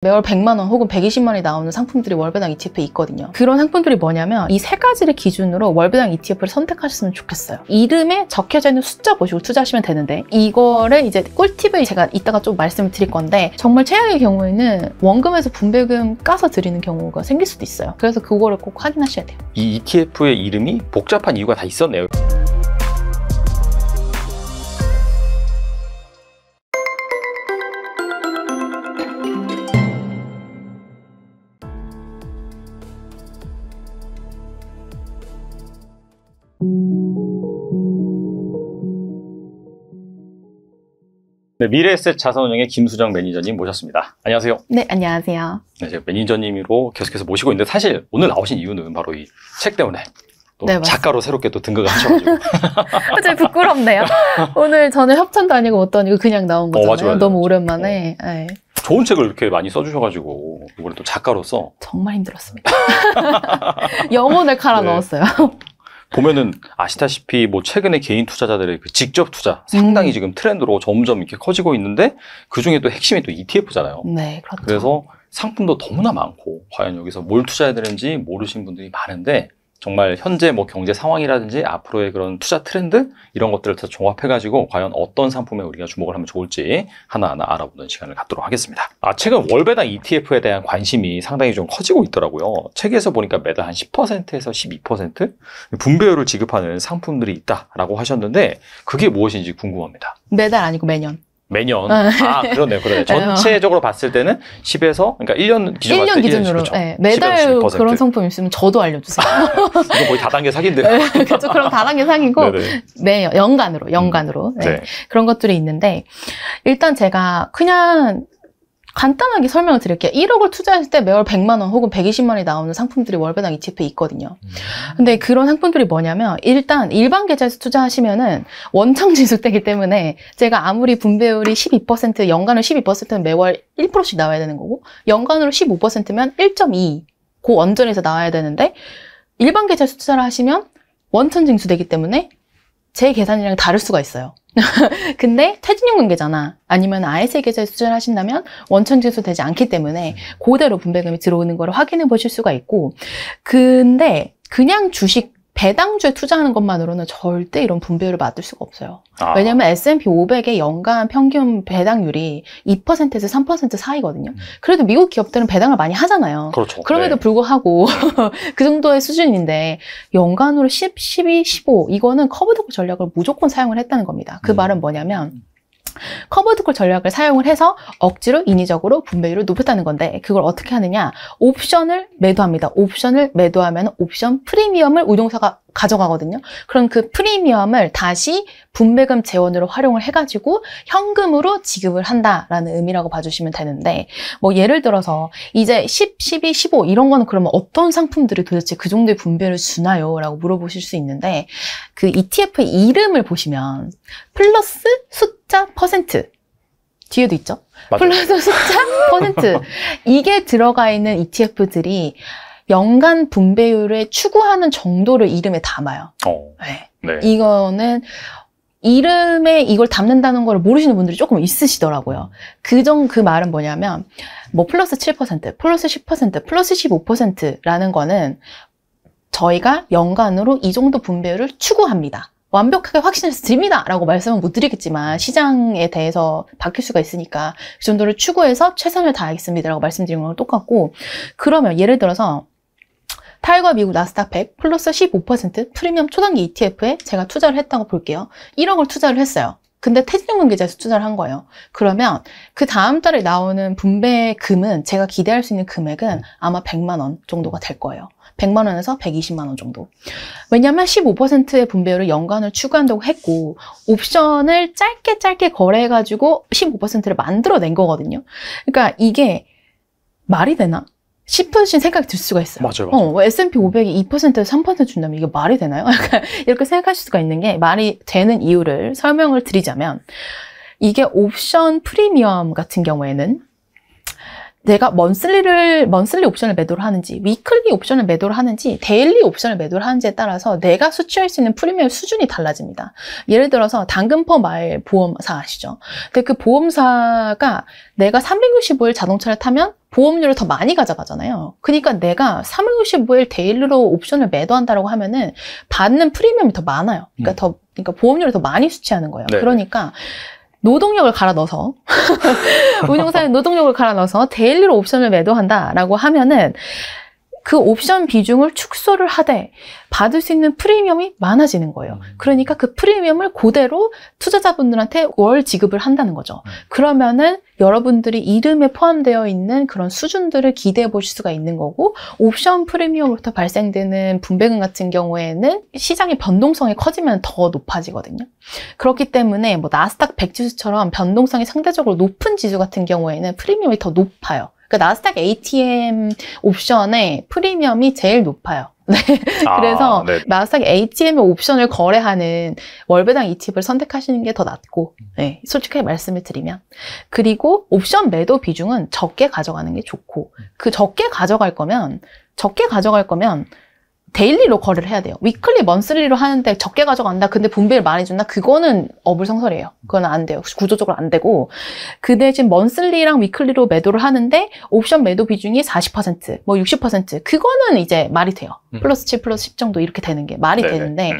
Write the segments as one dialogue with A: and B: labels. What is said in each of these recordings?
A: 매월 100만 원 혹은 120만 원이 나오는 상품들이 월배당 ETF에 있거든요. 그런 상품들이 뭐냐면 이 세 가지를 기준으로 월배당 ETF를 선택하셨으면 좋겠어요. 이름에 적혀져 있는 숫자 보시고 투자하시면 되는데 이거를 이제 꿀팁을 제가 이따가 좀 말씀을 드릴 건데 정말 최악의 경우에는 원금에서 분배금 까서 드리는 경우가 생길 수도 있어요. 그래서 그거를 꼭 확인하셔야 돼요. 이
B: ETF의 이름이 복잡한 이유가 다 있었네요. 네, 미래에셋 자산운용의 김수정 매니저님 모셨습니다. 안녕하세요.
A: 네, 안녕하세요.
B: 네, 제가 매니저님으로 계속해서 모시고 있는데 사실 오늘 나오신 이유는 바로 이 책 때문에 또 네, 작가로 새롭게 또 등극을 하셔가지고
A: 아, 좀 부끄럽네요. 오늘 저는 협찬도 아니고 어떤 이거 그냥 나온 어, 거잖아요. 어, 맞아, 맞아, 너무 오랜만에. 어. 네.
B: 좋은 책을 이렇게 많이 써주셔가지고 이번에 또 작가로서
A: 정말 힘들었습니다. 영혼을 네. 갈아 넣었어요.
B: 보면은 아시다시피 뭐 최근에 개인 투자자들의 그 직접 투자 상당히 음. 지금 트렌드로 점점 이렇게 커지고 있는데 그 중에 또 핵심이 또 ETF잖아요. 네, 그렇죠. 그래서 상품도 너무나 많고 과연 여기서 뭘 투자해야 되는지 모르신 분들이 많은데 정말 현재 뭐 경제 상황이라든지 앞으로의 그런 투자 트렌드 이런 것들을 다 종합해가지고 과연 어떤 상품에 우리가 주목을 하면 좋을지 하나하나 알아보는 시간을 갖도록 하겠습니다. 아, 최근 월배당 ETF에 대한 관심이 상당히 좀 커지고 있더라고요. 책에서 보니까 매달 한 10%에서 12% 분배율을 지급하는 상품들이 있다라고 하셨는데 그게 무엇인지 궁금합니다.
A: 매달 아니고 매년.
B: 매년. 아. 아, 그러네요. 그러네요. 전체적으로 봤을 때는 10에서, 그러니까 1년 기준으로. 1년 기준으로. 10, 네, 매달 그런
A: 상품 있으면 저도 알려주세요. 이거
B: 거의 다단계 사기인데 네,
A: 그렇죠. 그럼 다단계 사기고, 네 연간으로, 연간으로. 음. 네, 네, 그런 것들이 있는데, 일단 제가 그냥 간단하게 설명을 드릴게요. 1억을 투자했을 때 매월 100만 원 혹은 120만 원이 나오는 상품들이 월배당 ETF에 있거든요. 음. 근데 그런 상품들이 뭐냐면 일단 일반 계좌에서 투자하시면은 원청 지수대기 때문에 제가 아무리 분배율이 12% 연간으로 12%면 매월 1%씩 나와야 되는 거고 연간으로 15%면 1.2. 고 원전에서 나와야 되는데 일반 계좌 에서 투자를 하시면 원천 징수되기 때문에 제 계산이랑 다를 수가 있어요. 근데 퇴진용 관계잖아. 아니면 아예세 계에서수전 하신다면 원천징수 되지 않기 때문에 그대로 음. 분배금이 들어오는 걸 확인해 보실 수가 있고 근데 그냥 주식 배당주에 투자하는 것만으로는 절대 이런 분배율을 맞을 수가 없어요. 아. 왜냐하면 S&P 500의 연간 평균 배당률이 2%에서 3% 사이거든요. 음. 그래도 미국 기업들은 배당을 많이 하잖아요.
B: 그렇죠. 그럼에도 네.
A: 불구하고 그 정도의 수준인데 연간으로 10, 12, 15 이거는 커브덕 전략을 무조건 사용을 했다는 겁니다. 그 음. 말은 뭐냐면 음. 커버드콜 전략을 사용을 해서 억지로 인위적으로 분배율을 높였다는 건데 그걸 어떻게 하느냐 옵션을 매도합니다. 옵션을 매도하면 옵션 프리미엄을 우동사가 가져가거든요. 그럼 그 프리미엄을 다시 분배금 재원으로 활용을 해가지고 현금으로 지급을 한다라는 의미라고 봐주시면 되는데 뭐 예를 들어서 이제 10, 12, 15 이런 거는 그러면 어떤 상품들이 도대체 그 정도의 분배를 주나요? 라고 물어보실 수 있는데 그 ETF의 이름을 보시면 플러스 숫자 퍼센트 뒤에도 있죠? 맞아요. 플러스 숫자 퍼센트 이게 들어가 있는 ETF들이 연간 분배율을 추구하는 정도를 이름에 담아요. 어. 네. 네. 이거는 이름에 이걸 담는다는 걸 모르시는 분들이 조금 있으시더라고요. 그정 그 말은 뭐냐면 뭐 플러스 7%, 플러스 10%, 플러스 15%라는 거는 저희가 연간으로 이 정도 분배율을 추구합니다. 완벽하게 확신을 드립니다. 라고 말씀은 못 드리겠지만, 시장에 대해서 바뀔 수가 있으니까, 그 정도를 추구해서 최선을 다하겠습니다. 라고 말씀드린 거랑 똑같고, 그러면 예를 들어서, 타일과 미국 나스닥 100 플러스 15% 프리미엄 초단기 ETF에 제가 투자를 했다고 볼게요. 1억을 투자를 했어요. 근데 퇴직연금 계좌에서 투자를 한 거예요. 그러면 그 다음 달에 나오는 분배금은 제가 기대할 수 있는 금액은 네. 아마 100만 원 정도가 될 거예요. 100만 원에서 120만 원 정도. 왜냐하면 15%의 분배율을 연간을 추구한다고 했고 옵션을 짧게 짧게 거래해가지고 15%를 만들어낸 거거든요. 그러니까 이게 말이 되나? 싶으신 생각이 들 수가 있어요. 맞아요. 맞아요. 어, S&P 500이 2%에서 3% 준다면 이게 말이 되나요? 이렇게 생각하실 수가 있는 게 말이 되는 이유를 설명을 드리자면 이게 옵션 프리미엄 같은 경우에는 내가 먼슬리를 먼슬리 옵션을 매도를 하는지 위클리 옵션을 매도를 하는지 데일리 옵션을 매도를 하는지에 따라서 내가 수취할 수 있는 프리미엄 수준이 달라집니다. 예를 들어서 당근퍼 마일 보험사 아시죠? 근데 그 보험사가 내가 365일 자동차를 타면 보험료를 더 많이 가져가잖아요. 그러니까 내가 365일 데일리로 옵션을 매도한다라고 하면은 받는 프리미엄이 더 많아요. 그러니까 음. 더 그러니까 보험료를 더 많이 수취하는 거예요. 네. 그러니까 노동력을 갈아 넣어서 운용사에 노동력을 갈아 넣어서 데일리로 옵션을 매도한다라고 하면은 그 옵션 비중을 축소를 하되 받을 수 있는 프리미엄이 많아지는 거예요. 음. 그러니까 그 프리미엄을 그대로 투자자분들한테 월 지급을 한다는 거죠. 음. 그러면은 여러분들이 이름에 포함되어 있는 그런 수준들을 기대해 보실 수가 있는 거고 옵션 프리미엄으로부터 발생되는 분배금 같은 경우에는 시장의 변동성이 커지면 더 높아지거든요. 그렇기 때문에 뭐 나스닥 100 지수처럼 변동성이 상대적으로 높은 지수 같은 경우에는 프리미엄이 더 높아요. 그러니까 나스닥 ATM 옵션의 프리미엄이 제일 높아요. 네.
B: 아, 그래서 아, 네.
A: 나스닥 ATM의 옵션을 거래하는 월배당 ETF를 선택하시는 게 더 낫고 네. 솔직하게 말씀을 드리면 그리고 옵션 매도 비중은 적게 가져가는 게 좋고 그 적게 가져갈 거면 적게 가져갈 거면 데일리로 거래를 해야 돼요. 위클리, 먼슬리로 하는데 적게 가져간다. 근데 분배를 많이 준다. 그거는 어불성설이에요. 그건 안 돼요. 구조적으로 안 되고 그 대신 먼슬리랑 위클리로 매도를 하는데 옵션 매도 비중이 40%뭐 60% 그거는 이제 말이 돼요. 음. 플러스 7, 플러스 10 정도 이렇게 되는 게 말이 네네. 되는데 음.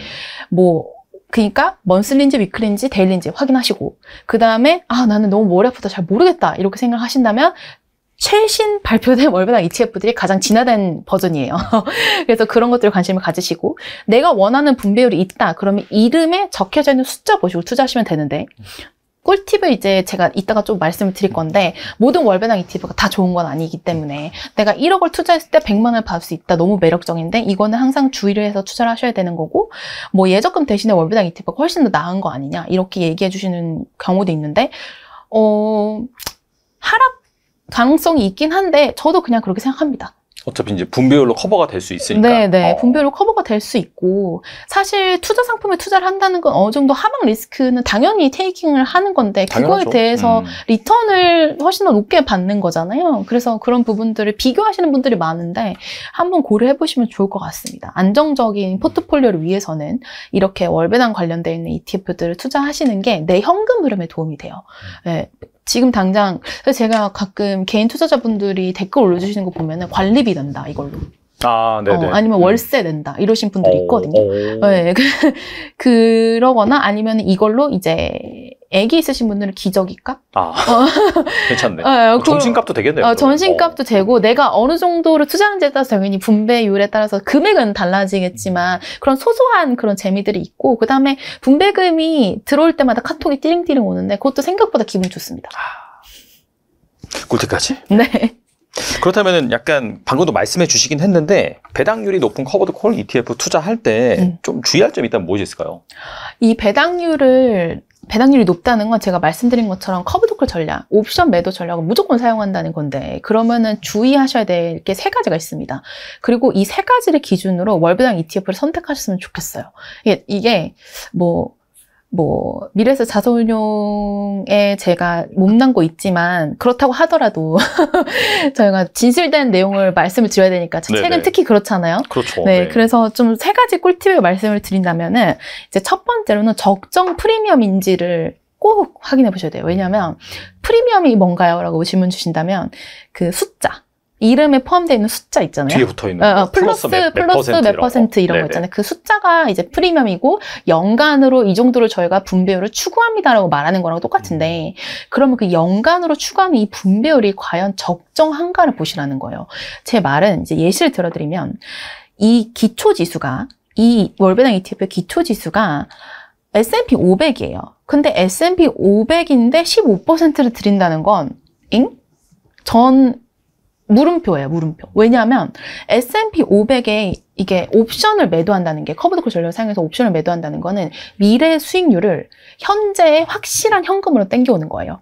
A: 뭐 그러니까 먼슬린지 위클린지 데일린지 확인하시고 그 다음에 아 나는 너무 머리 아프다 잘 모르겠다 이렇게 생각하신다면 최신 발표된 월배당 ETF들이 가장 진화된 버전이에요. 그래서 그런 것들 관심을 가지시고 내가 원하는 분배율이 있다. 그러면 이름에 적혀져 있는 숫자 보시고 투자하시면 되는데 꿀팁을 이제 제가 이따가 좀 말씀을 드릴 건데 모든 월배당 ETF가 다 좋은 건 아니기 때문에 내가 1억을 투자했을 때 100만 을 받을 수 있다 너무 매력적인데 이거는 항상 주의를 해서 투자를 하셔야 되는 거고 뭐 예적금 대신에 월배당 ETF가 훨씬 더 나은 거 아니냐 이렇게 얘기해 주시는 경우도 있는데 어 하락 가능성이 있긴 한데 저도 그냥 그렇게 생각합니다.
B: 어차피 이제 분배율로 커버가 될 수 있으니까. 네, 네. 어.
A: 분배율로 커버가 될 수 있고 사실 투자 상품에 투자를 한다는 건 어느 정도 하방 리스크는 당연히 테이킹을 하는 건데 당연하죠. 그거에 대해서 음. 리턴을 훨씬 더 높게 받는 거잖아요. 그래서 그런 부분들을 비교하시는 분들이 많은데 한번 고려해 보시면 좋을 것 같습니다. 안정적인 포트폴리오를 위해서는 이렇게 월배당 관련되어 있는 ETF들을 투자하시는 게 내 현금 흐름에 도움이 돼요. 네. 지금 당장 제가 가끔 개인 투자자분들이 댓글 올려주시는 거 보면 관리비 난다 이걸로
B: 아, 어, 네네. 어, 아니면
A: 음. 월세 낸다 이러신 분들이 어, 있거든요. 오. 어, 네, 그, 러거나 아니면 이걸로 이제 애기 있으신 분들은 기저귀값? 아, 괜찮네. 네, 정신값도 되겠네요. 어, 전신값도 되고 내가 어느 정도로 투자하는지에 따라서 당연히 분배율에 따라서 금액은 달라지겠지만 음. 그런 소소한 그런 재미들이 있고 그 다음에 분배금이 들어올 때마다 카톡이 띠링띠링 오는데 그것도 생각보다 기분 좋습니다. 아, 꿀팁까지? 네.
B: 그렇다면은 약간 방금도 말씀해 주시긴 했는데 배당률이 높은 커버드 콜 ETF 투자할 때좀 음. 주의할 점이 있다면 무엇이 있을까요?
A: 이 배당률을 배당률이 높다는 건 제가 말씀드린 것처럼 커브드콜 전략, 옵션 매도 전략을 무조건 사용한다는 건데 그러면은 주의하셔야 될 게 세 가지가 있습니다. 그리고 이 세 가지를 기준으로 월배당 ETF를 선택하셨으면 좋겠어요. 이게 뭐뭐 미래에서 자선운용에 제가 몸담고 있지만 그렇다고 하더라도 저희가 진실된 내용을 말씀을 드려야 되니까 네네. 책은 특히 그렇잖아요. 그렇죠. 네, 네. 그래서 좀 세 가지 꿀팁을 말씀을 드린다면은 이제 첫 번째로는 적정 프리미엄인지를 꼭 확인해 보셔야 돼요. 왜냐하면 프리미엄이 뭔가요? 라고 질문 주신다면 그 숫자, 이름에 포함되어 있는 숫자 있잖아요. 뒤에 붙어 있는 어, 어 플러스 플러스 몇, 플러스 몇, 몇 퍼센트 이런 거, 이런 거 있잖아요. 그 숫자가 이제 프리미엄이고 연간으로 이 정도를 저희가 분배율을 추구합니다라고 말하는 거랑 똑같은데 음. 그러면 그 연간으로 추구하는 이 분배율이 과연 적정한가를 보시라는 거예요. 제 말은 이제 예시를 들어드리면 이 기초 지수가 이 월배당 ETF의 기초 지수가 S&P 500이에요. 근데 S&P 500인데 15%를 드린다는 건 잉? 전 물음표예요, 물음표. 왜냐하면 S&P 500에 이게 옵션을 매도한다는 게 커브드콜 전략을 사용해서 옵션을 매도한다는 거는 미래 수익률을 현재의 확실한 현금으로 땡겨오는 거예요.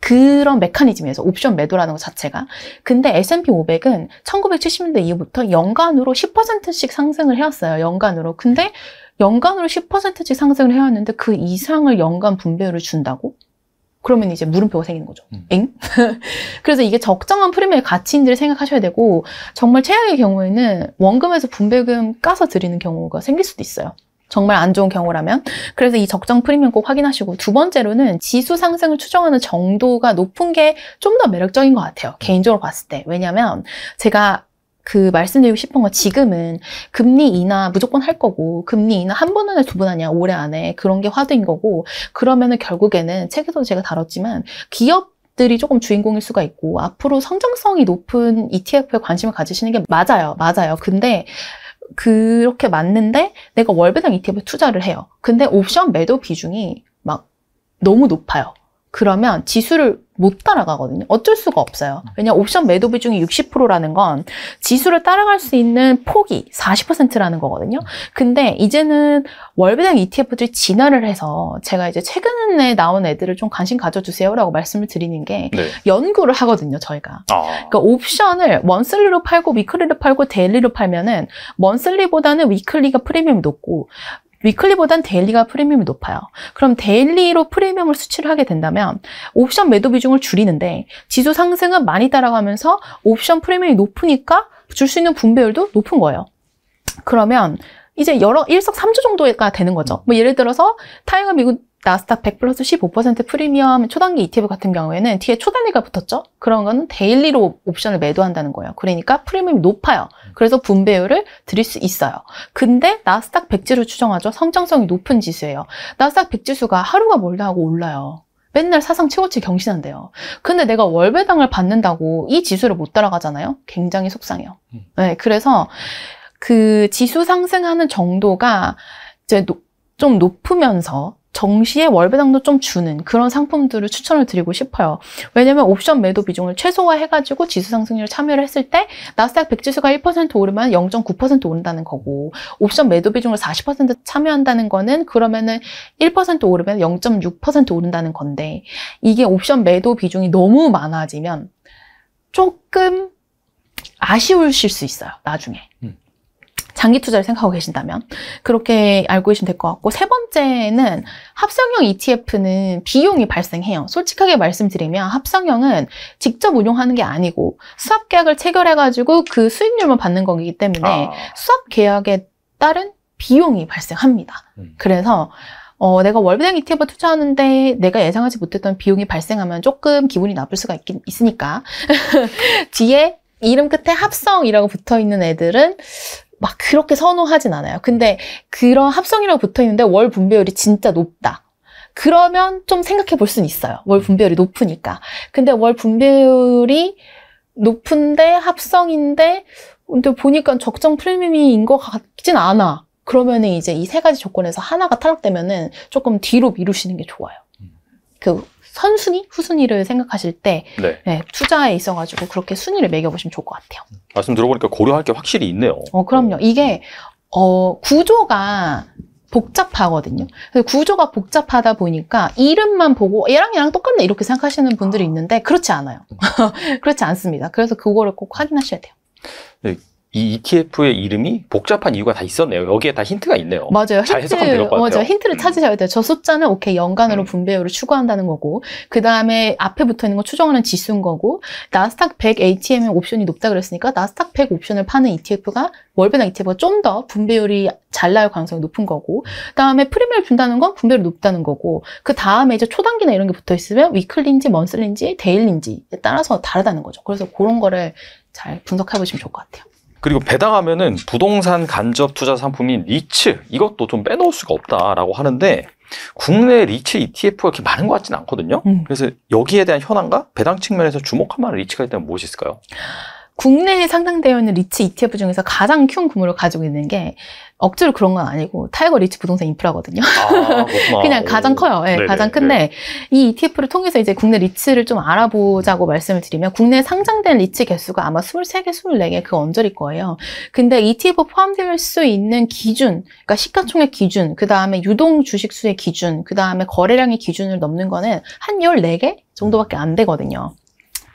A: 그런 메커니즘에서 옵션 매도라는 것 자체가. 근데 S&P 500은 1970년대 이후부터 연간으로 10%씩 상승을 해왔어요. 연간으로. 근데 연간으로 10%씩 상승을 해왔는데 그 이상을 연간 분배율을 준다고? 그러면 이제 물음표가 생기는 거죠. 음. 엥? 그래서 이게 적정한 프리미엄 가치인지를 생각하셔야 되고 정말 최악의 경우에는 원금에서 분배금 까서 드리는 경우가 생길 수도 있어요. 정말 안 좋은 경우라면 그래서 이 적정 프리미엄 꼭 확인하시고 두 번째로는 지수 상승을 추정하는 정도가 높은 게 좀 더 매력적인 것 같아요 개인적으로 봤을 때 왜냐하면 제가 그 말씀드리고 싶은 건 지금은 금리 인하 무조건 할 거고 금리 인하 한번 안에 두 번 아니야 올해 안에 그런 게 화두인 거고 그러면은 결국에는 책에서도 제가 다뤘지만 기업 들이 조금 주인공일 수가 있고 앞으로 성장성이 높은 ETF에 관심을 가지시는 게 맞아요, 맞아요. 근데 그렇게 맞는데 내가 월배당 ETF에 투자를 해요. 근데 옵션 매도 비중이 막 너무 높아요. 그러면 지수를 못 따라가거든요. 어쩔 수가 없어요. 음. 왜냐 옵션 매도 비중이 60%라는 건 지수를 따라갈 수 있는 폭이 40%라는 거거든요. 음. 근데 이제는 월배당 ETF들이 진화를 해서 제가 이제 최근에 나온 애들을 좀 관심 가져주세요라고 말씀을 드리는 게 네. 연구를 하거든요. 저희가 아. 그러니까 옵션을 원슬리로 팔고 위클리로 팔고 데일리로 팔면은 원슬리보다는 위클리가 프리미엄이 높고 위클리보단 데일리가 프리미엄이 높아요. 그럼 데일리로 프리미엄을 수치를 하게 된다면 옵션 매도 비중을 줄이는데 지수 상승은 많이 따라가면서 옵션 프리미엄이 높으니까 줄 수 있는 분배율도 높은 거예요. 그러면 이제 여러 일석3조 정도가 되는 거죠. 뭐 예를 들어서 타이거 미국 나스닥 100 플러스 15% 프리미엄 초단기 ETF 같은 경우에는 뒤에 초단위가 붙었죠? 그런 거는 데일리로 옵션을 매도한다는 거예요. 그러니까 프리미엄이 높아요. 그래서 분배율을 드릴 수 있어요. 근데 나스닥 1 0 0지로 추정하죠? 성장성이 높은 지수예요. 나스닥 100지수가 하루가 멀다 하고 올라요. 맨날 사상 최고치 경신한대요. 근데 내가 월배당을 받는다고 이 지수를 못 따라가잖아요? 굉장히 속상해요. 음. 네, 그래서 그 지수 상승하는 정도가 이제 노, 좀 높으면서 정시에 월배당도 좀 주는 그런 상품들을 추천을 드리고 싶어요. 왜냐면 옵션 매도 비중을 최소화해가지고 지수 상승률 참여를 했을 때 나스닥 100지수가 1% 오르면 0.9% 오른다는 거고 옵션 매도 비중을 40% 참여한다는 거는 그러면은 1% 오르면 0.6% 오른다는 건데 이게 옵션 매도 비중이 너무 많아지면 조금 아쉬우실 수 있어요. 나중에. 음. 장기 투자를 생각하고 계신다면 그렇게 알고 계시면 될 것 같고 세 번째는 합성형 ETF는 비용이 발생해요. 솔직하게 말씀드리면 합성형은 직접 운용하는 게 아니고 수합 계약을 체결해가지고 그 수익률만 받는 거기 때문에 아. 수합 계약에 따른 비용이 발생합니다. 음. 그래서 어, 내가 월드뱅 ETF 투자하는데 내가 예상하지 못했던 비용이 발생하면 조금 기분이 나쁠 수가 있긴, 있으니까. 뒤에 이름 끝에 합성이라고 붙어 있는 애들은 막 그렇게 선호하진 않아요. 근데 그런 합성이라고 붙어 있는데 월 분배율이 진짜 높다. 그러면 좀 생각해 볼 수는 있어요. 월 분배율이 높으니까. 근데 월 분배율이 높은데 합성인데 근데 보니까 적정 프리미엄인 것 같진 않아. 그러면은 이제 이 세 가지 조건에서 하나가 탈락되면은 조금 뒤로 미루시는 게 좋아요. 음. 그 선순위, 후순위를 생각하실 때 네. 네, 투자에 있어가지고 그렇게 순위를 매겨보시면 좋을 것 같아요.
B: 말씀 들어보니까 고려할 게 확실히 있네요.
A: 어, 그럼요. 어. 이게 어, 구조가 복잡하거든요. 그래서 구조가 복잡하다 보니까 이름만 보고 얘랑 얘랑 똑같네 이렇게 생각하시는 분들이 있는데 그렇지 않아요. 그렇지 않습니다. 그래서 그거를 꼭 확인하셔야 돼요.
B: 네, 이 ETF의 이름이 복잡한 이유가 다 있었네요. 여기에 다 힌트가 있네요. 맞아요. 잘 힌트, 해석하면 될것 같아요. 맞아요. 어,
A: 힌트를 음. 찾으셔야 돼요. 저 숫자는 오케이 연간으로 음. 분배율을 추구한다는 거고 그 다음에 앞에 붙어 있는 건 추정하는 지수인 거고 나스닥 100 ATM의 옵션이 높다 그랬으니까 나스닥 100 옵션을 파는 ETF가 월배나 ETF가 좀 더 분배율이 잘 나올 가능성이 높은 거고 그 다음에 프리미엄 준다는 건 분배율이 높다는 거고 그 다음에 이제 초단기나 이런 게 붙어 있으면 위클린지 먼슬린지 데일린지에 따라서 다르다는 거죠. 그래서 그런 거를 잘 분석해 보시면 좋을 것 같아요.
B: 그리고 배당하면은 부동산 간접 투자 상품인 리츠 이것도 좀 빼놓을 수가 없다라고 하는데 국내 리츠 ETF가 그렇게 많은 것 같지는 않거든요. 음. 그래서 여기에 대한 현황과 배당 측면에서 주목할 만한 리츠가 있다면 무엇이 있을까요?
A: 국내에 상장되어 있는 리츠 ETF 중에서 가장 큰운 규모를 가지고 있는 게 억지로 그런 건 아니고 타이거 리츠 부동산 인프라거든요. 아, 그냥 가장 커요. 예, 네, 가장 큰데 네이 ETF를 통해서 이제 국내 리츠를 좀 알아보자고 말씀을 드리면 국내 상장된 리츠 개수가 아마 23개, 24개 그 언저리일 거예요. 근데 ETF 포함될 수 있는 기준, 그러니까 시가총액 기준, 그 다음에 유동 주식 수의 기준, 그 다음에 거래량의 기준을 넘는 거는 한 14개 정도밖에 안 되거든요.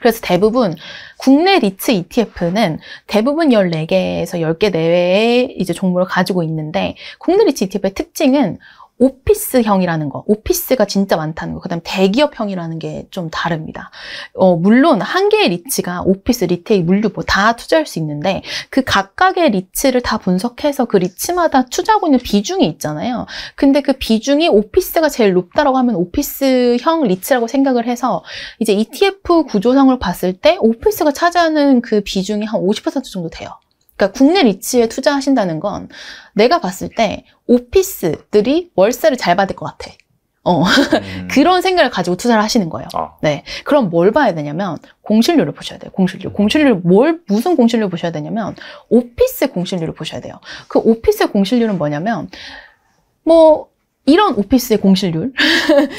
A: 그래서 대부분 국내 리츠 ETF는 대부분 14개에서 10개 내외의 이제 종목을 가지고 있는데 국내 리츠 ETF의 특징은 오피스형이라는 거, 오피스가 진짜 많다는 거, 그 다음에 대기업형이라는 게 좀 다릅니다. 어, 물론 한 개의 리츠가 오피스, 리테일, 물류 뭐 다 투자할 수 있는데 그 각각의 리츠를다 분석해서 그리츠마다 투자하고 있는 비중이 있잖아요. 근데 그 비중이 오피스가 제일 높다라고 하면 오피스형 리츠라고 생각을 해서 이제 ETF 구조상으로 봤을 때 오피스가 차지하는 그 비중이 한 50% 정도 돼요. 그러니까 국내 리츠에 투자하신다는 건 내가 봤을 때 오피스들이 월세를 잘 받을 것 같아. 어. 음. 그런 생각을 가지고 투자를 하시는 거예요. 아. 네. 그럼 뭘 봐야 되냐면 공실률을 보셔야 돼요. 공실률. 공실률 뭘 무슨 공실률 보셔야 되냐면 오피스 공실률을 보셔야 돼요. 그 오피스 공실률은 뭐냐면 뭐 이런 오피스의 공실률을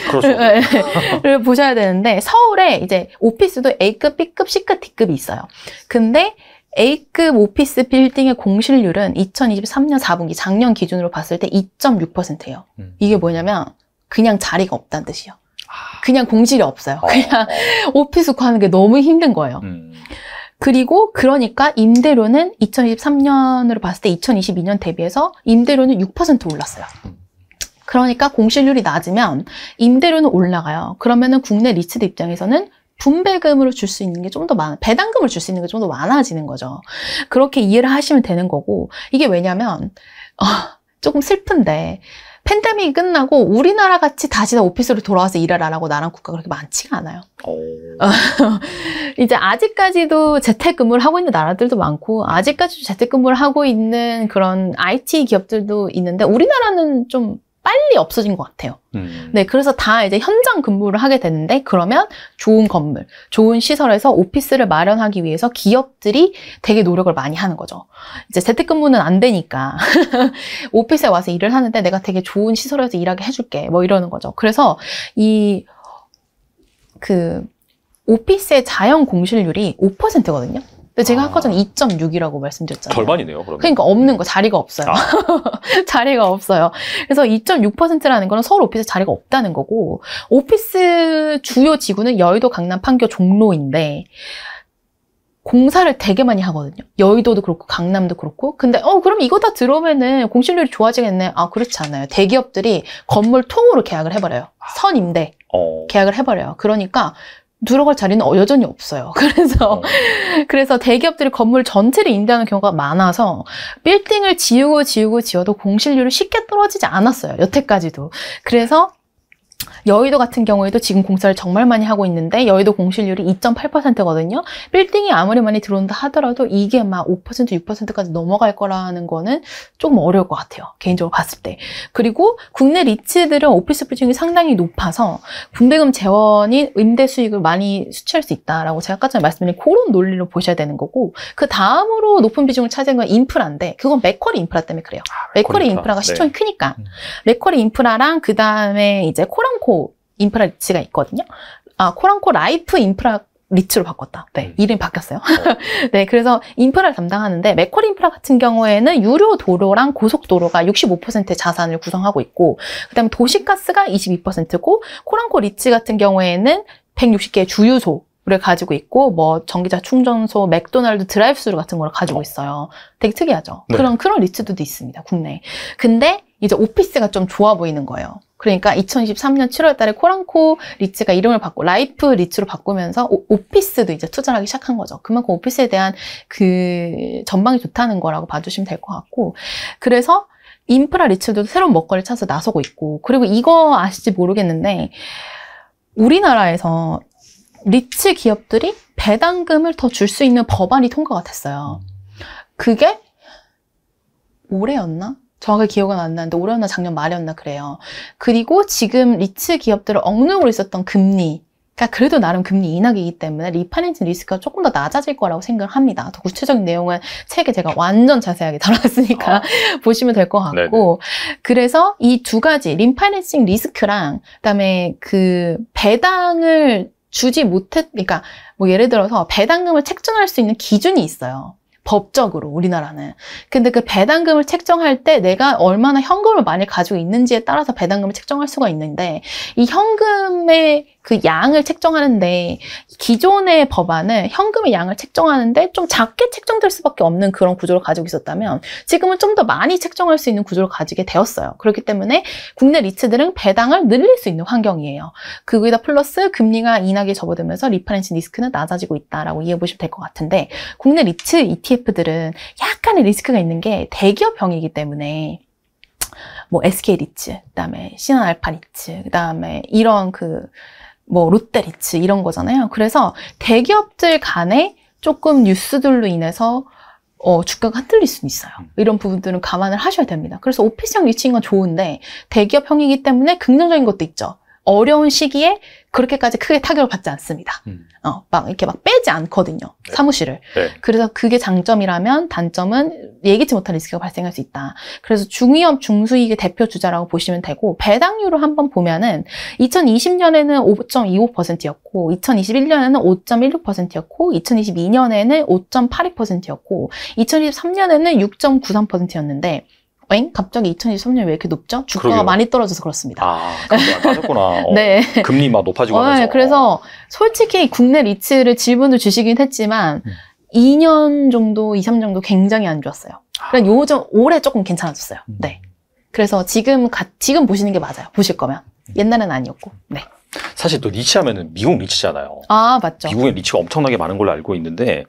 A: 그렇죠. 보셔야 되는데 서울에 이제 오피스도 A급, B급, C급, D급이 있어요. 근데 A급 오피스 빌딩의 공실률은 2023년 4분기 작년 기준으로 봤을 때 2.6%예요. 음. 이게 뭐냐면 그냥 자리가 없다는 뜻이요. 아. 그냥 공실이 없어요. 어. 그냥 오피스 구하는 게 너무 힘든 거예요. 음. 그리고 그러니까 임대료는 2023년으로 봤을 때 2022년 대비해서 임대료는 6% 올랐어요. 음. 그러니까 공실률이 낮으면 임대료는 올라가요. 그러면은 국내 리츠드 입장에서는 분배금으로 줄 수 있는 게 좀 더 많아, 배당금을 줄 수 있는 게 좀 더 많아지는 거죠. 그렇게 이해를 하시면 되는 거고, 이게 왜냐면, 어, 조금 슬픈데, 팬데믹이 끝나고 우리나라 같이 다시 오피스로 돌아와서 일하라라고 나란 국가 가 그렇게 많지가 않아요. 어. 이제 아직까지도 재택근무를 하고 있는 나라들도 많고 아직까지도 재택근무를 하고 있는 그런 IT 기업들도 있는데 우리나라는 좀 빨리 없어진 것 같아요. 음. 네, 그래서 다 이제 현장 근무를 하게 되는데 그러면 좋은 건물, 좋은 시설에서 오피스를 마련하기 위해서 기업들이 되게 노력을 많이 하는 거죠. 이제 재택근무는 안 되니까 오피스에 와서 일을 하는데 내가 되게 좋은 시설에서 일하게 해줄게 뭐 이러는 거죠. 그래서 이 그 오피스의 자연 공실률이 5%거든요. 제가 아. 아까 전에 2.6이라고 말씀드렸잖아요.
B: 절반이네요, 그러면. 그러니까
A: 없는 거, 자리가 없어요. 아. 자리가 없어요. 그래서 2.6%라는 거는 서울 오피스 자리가 없다는 거고, 오피스 주요 지구는 여의도, 강남, 판교, 종로인데, 공사를 되게 많이 하거든요. 여의도도 그렇고 강남도 그렇고. 근데 어 그럼 이거 다 들어오면은 공실률이 좋아지겠네. 아 그렇지 않아요. 대기업들이 건물 통으로 계약을 해버려요. 아. 선 임대 어. 계약을 해버려요. 그러니까 들어갈 자리는 어, 여전히 없어요. 그래서 네. 그래서 대기업들이 건물 전체를 임대하는 경우가 많아서 빌딩을 지우고 지우고 지워도 공실률이 쉽게 떨어지지 않았어요. 여태까지도. 그래서 여의도 같은 경우에도 지금 공사를 정말 많이 하고 있는데 여의도 공실률이 2.8%거든요. 빌딩이 아무리 많이 들어온다 하더라도 이게 막 5%, 6%까지 넘어갈 거라는 거는 조금 어려울 것 같아요. 개인적으로 봤을 때. 그리고 국내 리츠들은 오피스 비중이 상당히 높아서 군대금 재원이 임대 수익을 많이 수취할 수 있다라고 제가 아까 전에 말씀드린 그런 논리로 보셔야 되는 거고 그 다음으로 높은 비중을 차지한 건 인프라인데 그건 맥커리 인프라 때문에 그래요. 맥커리 아, 인프라. 그러니까. 인프라가 시청이 네. 크니까. 맥커리 인프라랑 그 다음에 이제 코라 코랑코 인프라 리치가 있거든요. 아, 코랑코 라이프 인프라 리츠로 바꿨다. 네, 음. 이름이 바뀌었어요. 어. 네, 그래서 인프라를 담당하는데 맥콜 인프라 같은 경우에는 유료 도로랑 고속도로가 65%의 자산을 구성하고 있고 그다음에 도시가스가 22%고 코랑코 리츠 같은 경우에는 160개의 주유소 를 가지고 있고 뭐 전기차 충전소, 맥도날드 드라이브스루 같은 걸 가지고 있어요. 되게 특이하죠. 네. 그런 그런 리츠도 들 있습니다. 국내. 에 근데 이제 오피스가 좀 좋아 보이는 거예요. 그러니까 2023년 7월 달에 코랑코 리츠가 이름을 바꾸 라이프 리츠로 바꾸면서 오, 피스도 이제 투자를 하기 시작한 거죠. 그만큼 오피스에 대한 그 전망이 좋다는 거라고 봐주시면 될 것 같고 그래서 인프라 리츠도 새로운 먹거리를 찾아서 나서고 있고 그리고 이거 아실지 모르겠는데 우리나라에서 리츠 기업들이 배당금을 더 줄 수 있는 법안이 통과가 됐어요. 그게 올해였나? 정확하게 기억은 안 나는데 올해였나 작년 말이었나 그래요. 그리고 지금 리츠 기업들을 억누르고 있었던 금리 그러니까 그래도 나름 금리 인하기이기 때문에 리파렌징 리스크가 조금 더 낮아질 거라고 생각합니다. 을더 구체적인 내용은 책에 제가 완전 자세하게 다뤘으니까 아. 보시면 될 것 같고 네네. 그래서 이 두 가지 리파렌징 리스크랑 그다음에 그 배당을 주지 못했, 그러니까 뭐 예를 들어서 배당금을 책정할 수 있는 기준이 있어요. 법적으로 우리나라는. 근데 그 배당금을 책정할 때 내가 얼마나 현금을 많이 가지고 있는지에 따라서 배당금을 책정할 수가 있는데 이 현금의 그 양을 책정하는데 기존의 법안은 현금의 양을 책정하는데 좀 작게 책정될 수밖에 없는 그런 구조를 가지고 있었다면 지금은 좀 더 많이 책정할 수 있는 구조를 가지게 되었어요. 그렇기 때문에 국내 리츠들은 배당을 늘릴 수 있는 환경이에요. 그거에다 플러스 금리가 인하게 접어들면서 리파렌시 리스크는 낮아지고 있다라고 이해해 보시면 될 것 같은데 국내 리츠 e t ETF들은 약간의 리스크가 있는 게 대기업형이기 때문에 뭐 SK 리츠, 그다음에 신한 알파 리츠, 그다음에 이런 그 뭐 롯데 리츠 이런 거잖아요. 그래서 대기업들 간에 조금 뉴스들로 인해서 어, 주가가 흔들릴 수는 있어요. 이런 부분들은 감안을 하셔야 됩니다. 그래서 오피스형 리츠인 건 좋은데 대기업형이기 때문에 긍정적인 것도 있죠. 어려운 시기에 그렇게까지 크게 타격을 받지 않습니다. 음. 어, 막 이렇게 막 빼지 않거든요. 네. 사무실을. 네. 그래서 그게 장점이라면 단점은 예기치 못한 리스크가 발생할 수 있다. 그래서 중위험 중수익의 대표 주자라고 보시면 되고 배당률을 한번 보면은 2020년에는 5.25%였고 2021년에는 5.16%였고 2022년에는 5.82%였고 2023년에는 6.93%였는데 엥? 갑자기 2023년 왜 이렇게 높죠? 주가가 그러게요. 많이 떨어져서 그렇습니다. 아, 빠졌구나. 어, 네. 금리 막 높아지고 어, 네. 하면서. 네, 그래서 솔직히 국내 리츠를 질문을 주시긴 했지만 음. 2년 정도, 2, 3년 정도 굉장히 안 좋았어요. 아. 그러 그러니까 요즘 올해 조금 괜찮아졌어요. 음. 네. 그래서 지금 가, 지금 보시는 게 맞아요. 보실 거면. 음. 옛날엔 아니었고. 네.
B: 사실 또 리치하면은 미국 리치잖아요.
A: 아 맞죠. 미국에
B: 리치가 엄청나게 많은 걸로 알고 있는데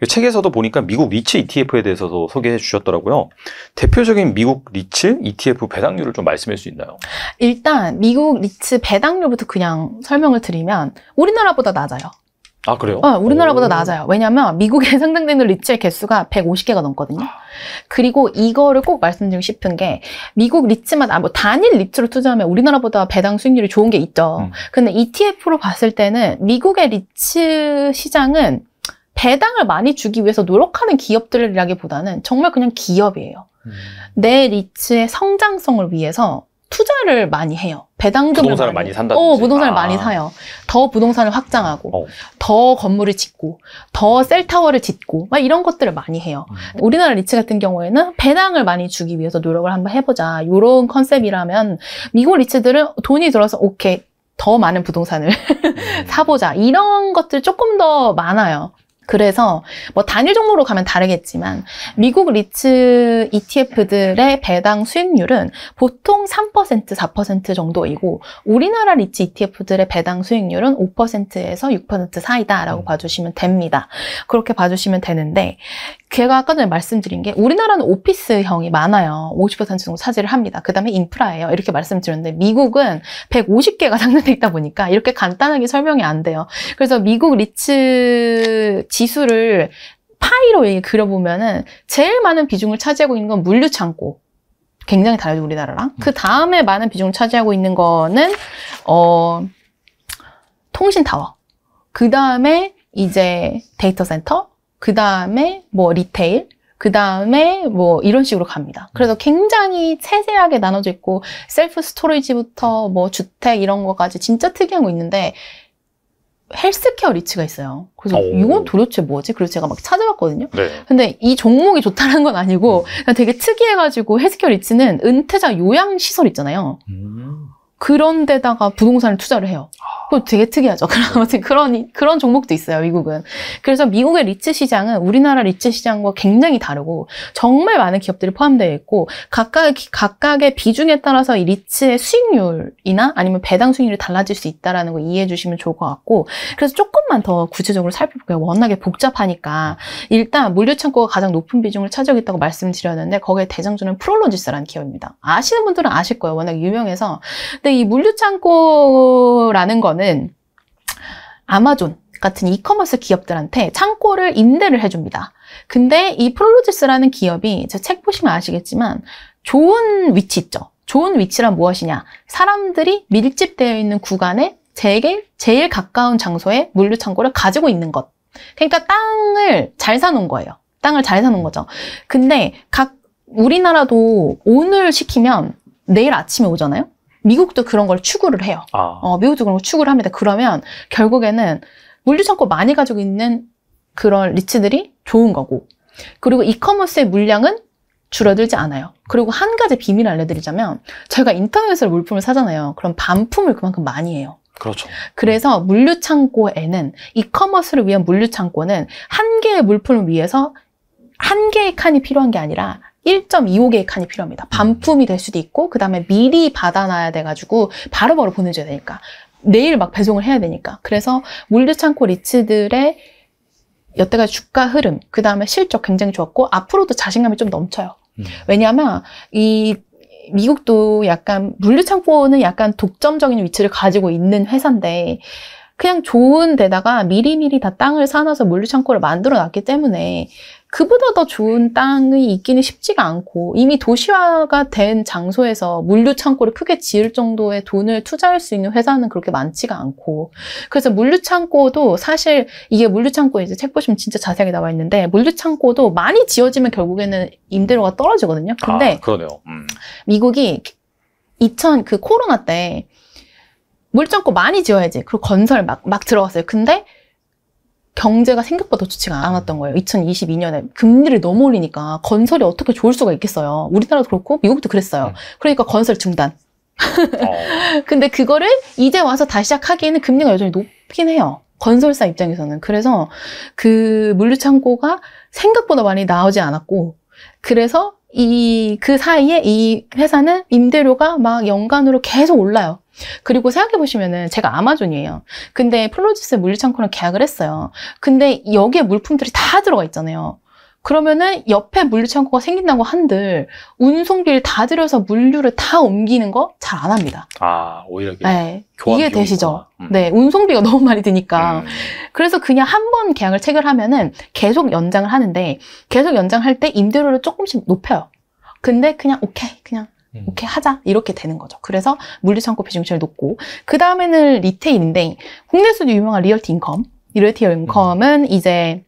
B: 그 책에서도 보니까 미국 리치 ETF에 대해서도 소개해 주셨더라고요. 대표적인 미국 리치 ETF 배당률을 좀 말씀해 줄 수 있나요?
A: 일단 미국 리츠 배당률부터 그냥 설명을 드리면 우리나라보다 낮아요.
B: 아 그래요? 어, 우리나라보다 오.
A: 낮아요. 왜냐하면 미국에 상장되는 리츠의 개수가 150개가 넘거든요. 그리고 이거를 꼭 말씀드리고 싶은 게 미국 리츠마다 아, 뭐 단일 리츠로 투자하면 우리나라보다 배당 수익률이 좋은 게 있죠. 음. 근데 ETF로 봤을 때는 미국의 리츠 시장은 배당을 많이 주기 위해서 노력하는 기업들이라기보다는 정말 그냥 기업이에요. 음. 내 리츠의 성장성을 위해서 투자를 많이 해요. 배당금을 부동산을 많이, 많이 산다 어, 부동산을 아. 많이 사요. 더 부동산을 확장하고 어. 더 건물을 짓고 더 셀타워를 짓고 막 이런 것들을 많이 해요. 음. 우리나라 리츠 같은 경우에는 배당을 많이 주기 위해서 노력을 한번 해보자 이런 컨셉이라면 미국 리츠들은 돈이 들어서 오케이 더 많은 부동산을 음. 사보자 이런 것들 조금 더 많아요. 그래서 뭐 단일 종목으로 가면 다르겠지만 미국 리츠 ETF들의 배당 수익률은 보통 3% 4% 정도이고 우리나라 리츠 ETF들의 배당 수익률은 5%에서 6% 사이다라고 음. 봐주시면 됩니다. 그렇게 봐주시면 되는데 제가 아까 전에 말씀드린 게 우리나라는 오피스형이 많아요. 50% 정도 차지를 합니다. 그 다음에 인프라예요. 이렇게 말씀드렸는데 미국은 150개가 상장돼 있다 보니까 이렇게 간단하게 설명이 안 돼요. 그래서 미국 리츠 지수를 파이로 그려보면은 제일 많은 비중을 차지하고 있는 건 물류 창고. 굉장히 다르죠, 우리나라랑. 음. 그 다음에 많은 비중을 차지하고 있는 거는, 어, 통신 타워. 그 다음에 이제 데이터 센터, 그 다음에 뭐 리테일, 그 다음에 뭐 이런 식으로 갑니다. 그래서 굉장히 세세하게 나눠져 있고 셀프 스토리지부터 뭐 주택 이런 거까지 진짜 특이한 거 있는데 헬스케어 리츠가 있어요. 그래서 오. 이건 도대체 뭐지? 그래서 제가 막 찾아봤거든요. 네. 근데 이 종목이 좋다는 건 아니고 음. 되게 특이해가지고 헬스케어 리츠는 은퇴자 요양시설 있잖아요. 음. 그런 데다가 부동산을 투자를 해요. 그 되게 특이하죠. 네. 아무튼 그런 그런 종목도 있어요. 미국은. 그래서 미국의 리츠 시장은 우리나라 리츠 시장과 굉장히 다르고 정말 많은 기업들이 포함되어 있고 각각 각각의 비중에 따라서 이 리츠의 수익률이나 아니면 배당 수익률이 달라질 수 있다라는 거 이해해 주시면 좋을 것 같고 그래서 조금만 더 구체적으로 살펴볼게요. 워낙에 복잡하니까 일단 물류창고가 가장 높은 비중을 차지하고 있다고 말씀드렸는데 거기에 대장주는 프롤로지스라는 기업입니다. 아시는 분들은 아실 거예요. 워낙 유명해서. 근데 근데 이 물류창고라는 거는 아마존 같은 이커머스 기업들한테 창고를 임대를 해줍니다. 근데 이 프롤로지스라는 기업이 제 책 보시면 아시겠지만 좋은 위치 있죠. 좋은 위치란 무엇이냐? 사람들이 밀집되어 있는 구간에 제일, 제일 가까운 장소에 물류창고를 가지고 있는 것. 그러니까 땅을 잘 사놓은 거예요. 땅을 잘 사놓은 거죠. 근데 각 우리나라도 오늘 시키면 내일 아침에 오잖아요? 미국도 그런 걸 추구를 해요. 아. 어, 미국도 그런 걸 추구를 합니다. 그러면 결국에는 물류창고 많이 가지고 있는 그런 리츠들이 좋은 거고 그리고 이커머스의 물량은 줄어들지 않아요. 그리고 한 가지 비밀 알려드리자면 저희가 인터넷으로 물품을 사잖아요. 그럼 반품을 그만큼 많이 해요. 그렇죠. 그래서 물류창고에는 이커머스를 위한 물류창고는 한 개의 물품을 위해서 한 개의 칸이 필요한 게 아니라 1.25개의 칸이 필요합니다. 반품이 될 수도 있고 그 다음에 미리 받아놔야 돼가지고 바로바로 보내줘야 되니까 내일 막 배송을 해야 되니까 그래서 물류창고 리츠들의 여태까지 주가 흐름 그 다음에 실적 굉장히 좋았고 앞으로도 자신감이 좀 넘쳐요. 음. 왜냐하면 이 미국도 약간 물류창고는 약간 독점적인 위치를 가지고 있는 회사인데 그냥 좋은 데다가 미리미리 다 땅을 사놔서 물류창고를 만들어 놨기 때문에 그보다 더 좋은 땅이 있기는 쉽지가 않고 이미 도시화가 된 장소에서 물류 창고를 크게 지을 정도의 돈을 투자할 수 있는 회사는 그렇게 많지가 않고 그래서 물류 창고도 사실 이게 물류 창고 이제 책 보시면 진짜 자세하게 나와 있는데 물류 창고도 많이 지어지면 결국에는 임대료가 떨어지거든요. 근데 아,
B: 그러네요. 음.
A: 미국이 2000 그 코로나 때 물창고 많이 지어야지. 그리고 건설 막, 막 들어갔어요. 근데 경제가 생각보다 좋지가 않았던 거예요. 2022년에 금리를 너무 올리니까 건설이 어떻게 좋을 수가 있겠어요. 우리나라도 그렇고 미국도 그랬어요. 음. 그러니까 건설 중단. 어. 근데 그거를 이제 와서 다시 시작하기에는 금리가 여전히 높긴 해요. 건설사 입장에서는. 그래서 그 물류창고가 생각보다 많이 나오지 않았고, 그래서 이, 그 사이에 이 회사는 임대료가 막 연간으로 계속 올라요. 그리고 생각해보시면은 제가 아마존이에요. 근데 플로지스 물류창고랑 계약을 했어요. 근데 여기에 물품들이 다 들어가 있잖아요. 그러면은 옆에 물류창고가 생긴다고 한들 운송비를 다 들여서 물류를 다 옮기는 거 잘 안 합니다.
B: 아 오히려 이게, 네. 이해 되시죠?
A: 음. 네, 운송비가 너무 많이 드니까 음. 그래서 그냥 한 번 계약을 체결하면은 계속 연장을 하는데 계속 연장할 때 임대료를 조금씩 높여요. 근데 그냥 오케이 그냥 음. 오케이 하자 이렇게 되는 거죠. 그래서 물류창고 비중이 제일 높고 그 다음에는 리테일인데 국내에서도 유명한 리얼티 인컴. 리얼티 인컴은 이제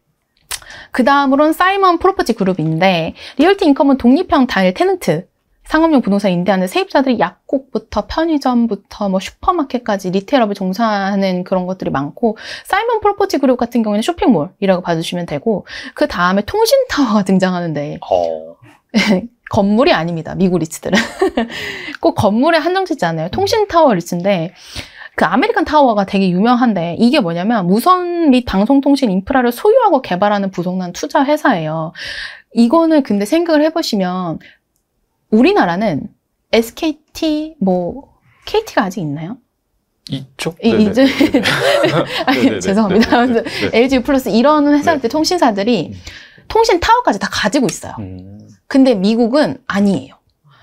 A: 그 다음으론 사이먼 프로퍼티 그룹인데 리얼티 인컴은 독립형 단일 테넌트 상업용 부동산 임대하는 세입자들이 약국부터 편의점부터 뭐 슈퍼마켓까지 리테일업을 종사하는 그런 것들이 많고 사이먼 프로퍼티 그룹 같은 경우에는 쇼핑몰이라고 봐주시면 되고 그 다음에 통신타워가 등장하는데 어... 건물이 아닙니다. 미국 리츠들은 꼭 건물에 한정되지 않아요. 통신타워 리츠인데 그 아메리칸 타워가 되게 유명한데 이게 뭐냐면 무선 및 방송통신 인프라를 소유하고 개발하는 부속난 투자 회사예요. 이거는 근데 생각을 해보시면 우리나라는 SKT 뭐 KT가 아직 있나요? 이쪽? 이, 제 네, 네, 네. 죄송합니다. 네네. LG 플러스 이런 회사들 통신사들이 음. 통신 타워까지 다 가지고 있어요. 음. 근데 미국은 아니에요.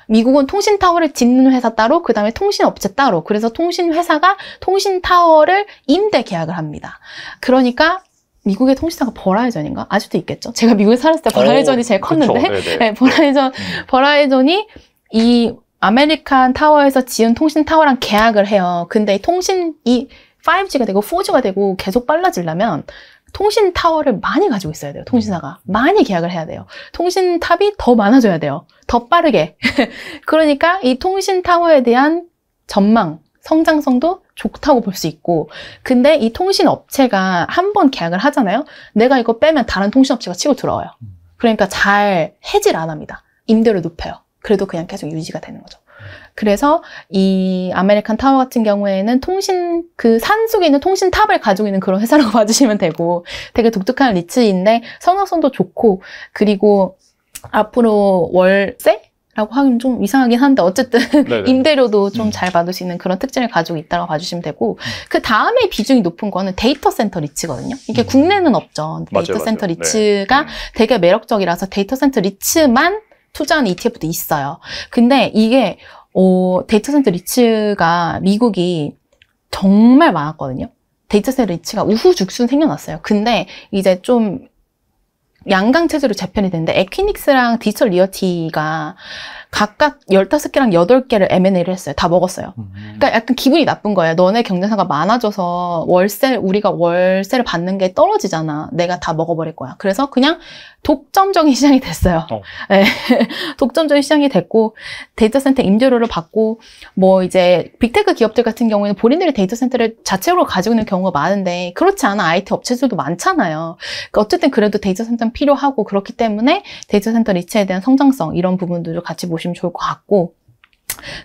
A: 미국은 통신 타워를 짓는 회사 따로 그 다음에 통신 업체 따로 그래서 통신 회사가 통신 타워를 임대 계약을 합니다. 그러니까 미국의 통신사가 버라이전인가? 아직도 있겠죠. 제가 미국에 살았을 때 어, 버라이전이 오, 제일 컸는데 네, 네. 네 버라이전 음. 버라이전이 이 아메리칸 타워에서 지은 통신 타워랑 계약을 해요. 근데 통신이 5G가 되고 4G가 되고 계속 빨라지려면 통신 타워를 많이 가지고 있어야 돼요. 통신사가. 많이 계약을 해야 돼요. 통신 탑이 더 많아져야 돼요. 더 빠르게. 그러니까 이 통신 타워에 대한 전망, 성장성도 좋다고 볼 수 있고 근데 이 통신 업체가 한 번 계약을 하잖아요. 내가 이거 빼면 다른 통신 업체가 치고 들어와요. 음. 그러니까 잘 해지를 안 합니다. 임대료 높여요. 그래도 그냥 계속 유지가 되는 거죠. 그래서 이 아메리칸 타워 같은 경우에는 통신 그 산 속에 있는 통신탑을 가지고 있는 그런 회사라고 봐주시면 되고 되게 독특한 리츠인데 성능성도 좋고 그리고 앞으로 월세? 라고 하긴 좀 이상하긴 한데 어쨌든 임대료도 좀잘 음. 받을 수 있는 그런 특징을 가지고 있다고 봐주시면 되고 음. 그 다음에 비중이 높은 거는 데이터 센터 리츠거든요. 이게 음. 국내는 없죠. 데이터 맞아요, 센터 맞아요. 네. 리츠가 네. 되게 매력적이라서 데이터 센터 리츠만 투자하는 ETF도 있어요. 근데 이게 어, 데이터 센터 리츠가 미국이 정말 많았거든요. 데이터 센터 리츠가 우후죽순 생겨났어요. 근데 이제 좀 양강 체제로 재편이 됐는데 에퀴닉스랑 디지털 리어티가 각각 15개랑 8개를 M&A를 했어요. 다 먹었어요. 음. 그러니까 약간 기분이 나쁜 거예요. 너네 경쟁사가 많아져서 월세, 우리가 월세를 받는 게 떨어지잖아. 내가 다 먹어버릴 거야. 그래서 그냥 독점적인 시장이 됐어요. 어. 네. 독점적인 시장이 됐고, 데이터 센터 임대료를 받고, 뭐 이제 빅테크 기업들 같은 경우에는 본인들이 데이터 센터를 자체로 가지고 있는 경우가 많은데, 그렇지 않은 IT 업체들도 많잖아요. 그러니까 어쨌든 그래도 데이터 센터는 필요하고, 그렇기 때문에 데이터 센터 리치에 대한 성장성, 이런 부분들도 같이 보시 보시면 좋을 것 같고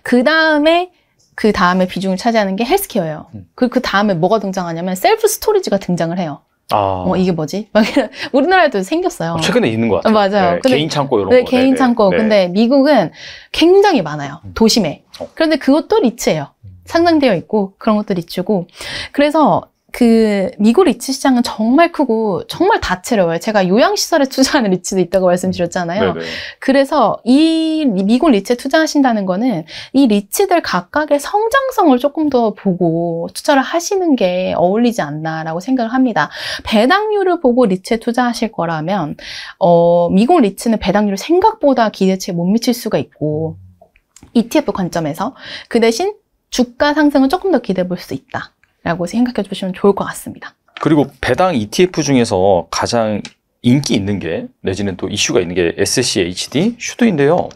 A: 그 다음에 그 다음에 비중을 차지하는 게 헬스케어예요. 음. 그그 다음에 뭐가 등장하냐면 셀프 스토리지가 등장을 해요.
B: 아. 어, 이게
A: 뭐지? 막 우리나라에도 생겼어요. 어, 최근에
B: 있는 것 같아요. 어, 맞아요. 네, 근데, 개인 창고 이런 네, 거. 개인 네, 네. 창고. 네. 근데
A: 미국은 굉장히 많아요. 음. 도심에. 어. 그런데 그것도 리츠예요. 음. 상장되어 있고 그런 것도 리츠고. 그래서 그 미국 리츠 시장은 정말 크고 정말 다채로워요. 제가 요양시설에 투자하는 리츠도 있다고 말씀드렸잖아요. 음, 네네. 그래서 이 미국 리츠에 투자하신다는 거는 이 리츠들 각각의 성장성을 조금 더 보고 투자를 하시는 게 어울리지 않나라고 생각을 합니다. 배당률을 보고 리츠에 투자하실 거라면 어, 미국 리츠는 배당률 생각보다 기대치에 못 미칠 수가 있고 음. ETF 관점에서 그 대신 주가 상승은 조금 더 기대해 볼 수 있다. 라고 생각해 주시면 좋을 것 같습니다.
B: 그리고 배당 ETF 중에서 가장 인기 있는 게 내지는 또 이슈가 있는 게 SCHD 슈드인데요.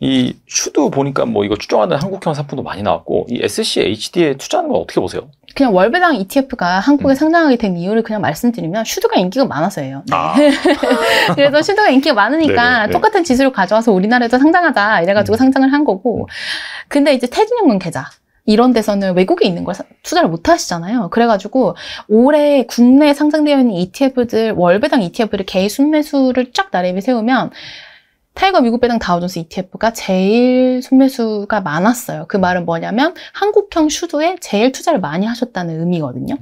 B: 이 슈드 보니까 뭐 이거 추정하는 한국형 상품도 많이 나왔고 이 SCHD에 투자하는 건 어떻게 보세요?
A: 그냥 월배당 ETF가 한국에 음. 상장하게 된 이유를 그냥 말씀드리면 슈드가 인기가 많아서예요. 아. 그래서 슈드가 인기가 많으니까 네네, 네. 똑같은 지수를 가져와서 우리나라에서 상장하자 이래가지고 음. 상장을 한 거고 음. 근데 이제 퇴진연금 계좌 이런 데서는 외국에 있는 걸 투자를 못 하시잖아요. 그래가지고 올해 국내에 상장되어 있는 ETF들 월 배당 ETF를 개인 순매수를 쫙 나래비 세우면 타이거 미국 배당 다우존스 ETF가 제일 순매수가 많았어요. 그 말은 뭐냐면 한국형 슈도에 제일 투자를 많이 하셨다는 의미거든요.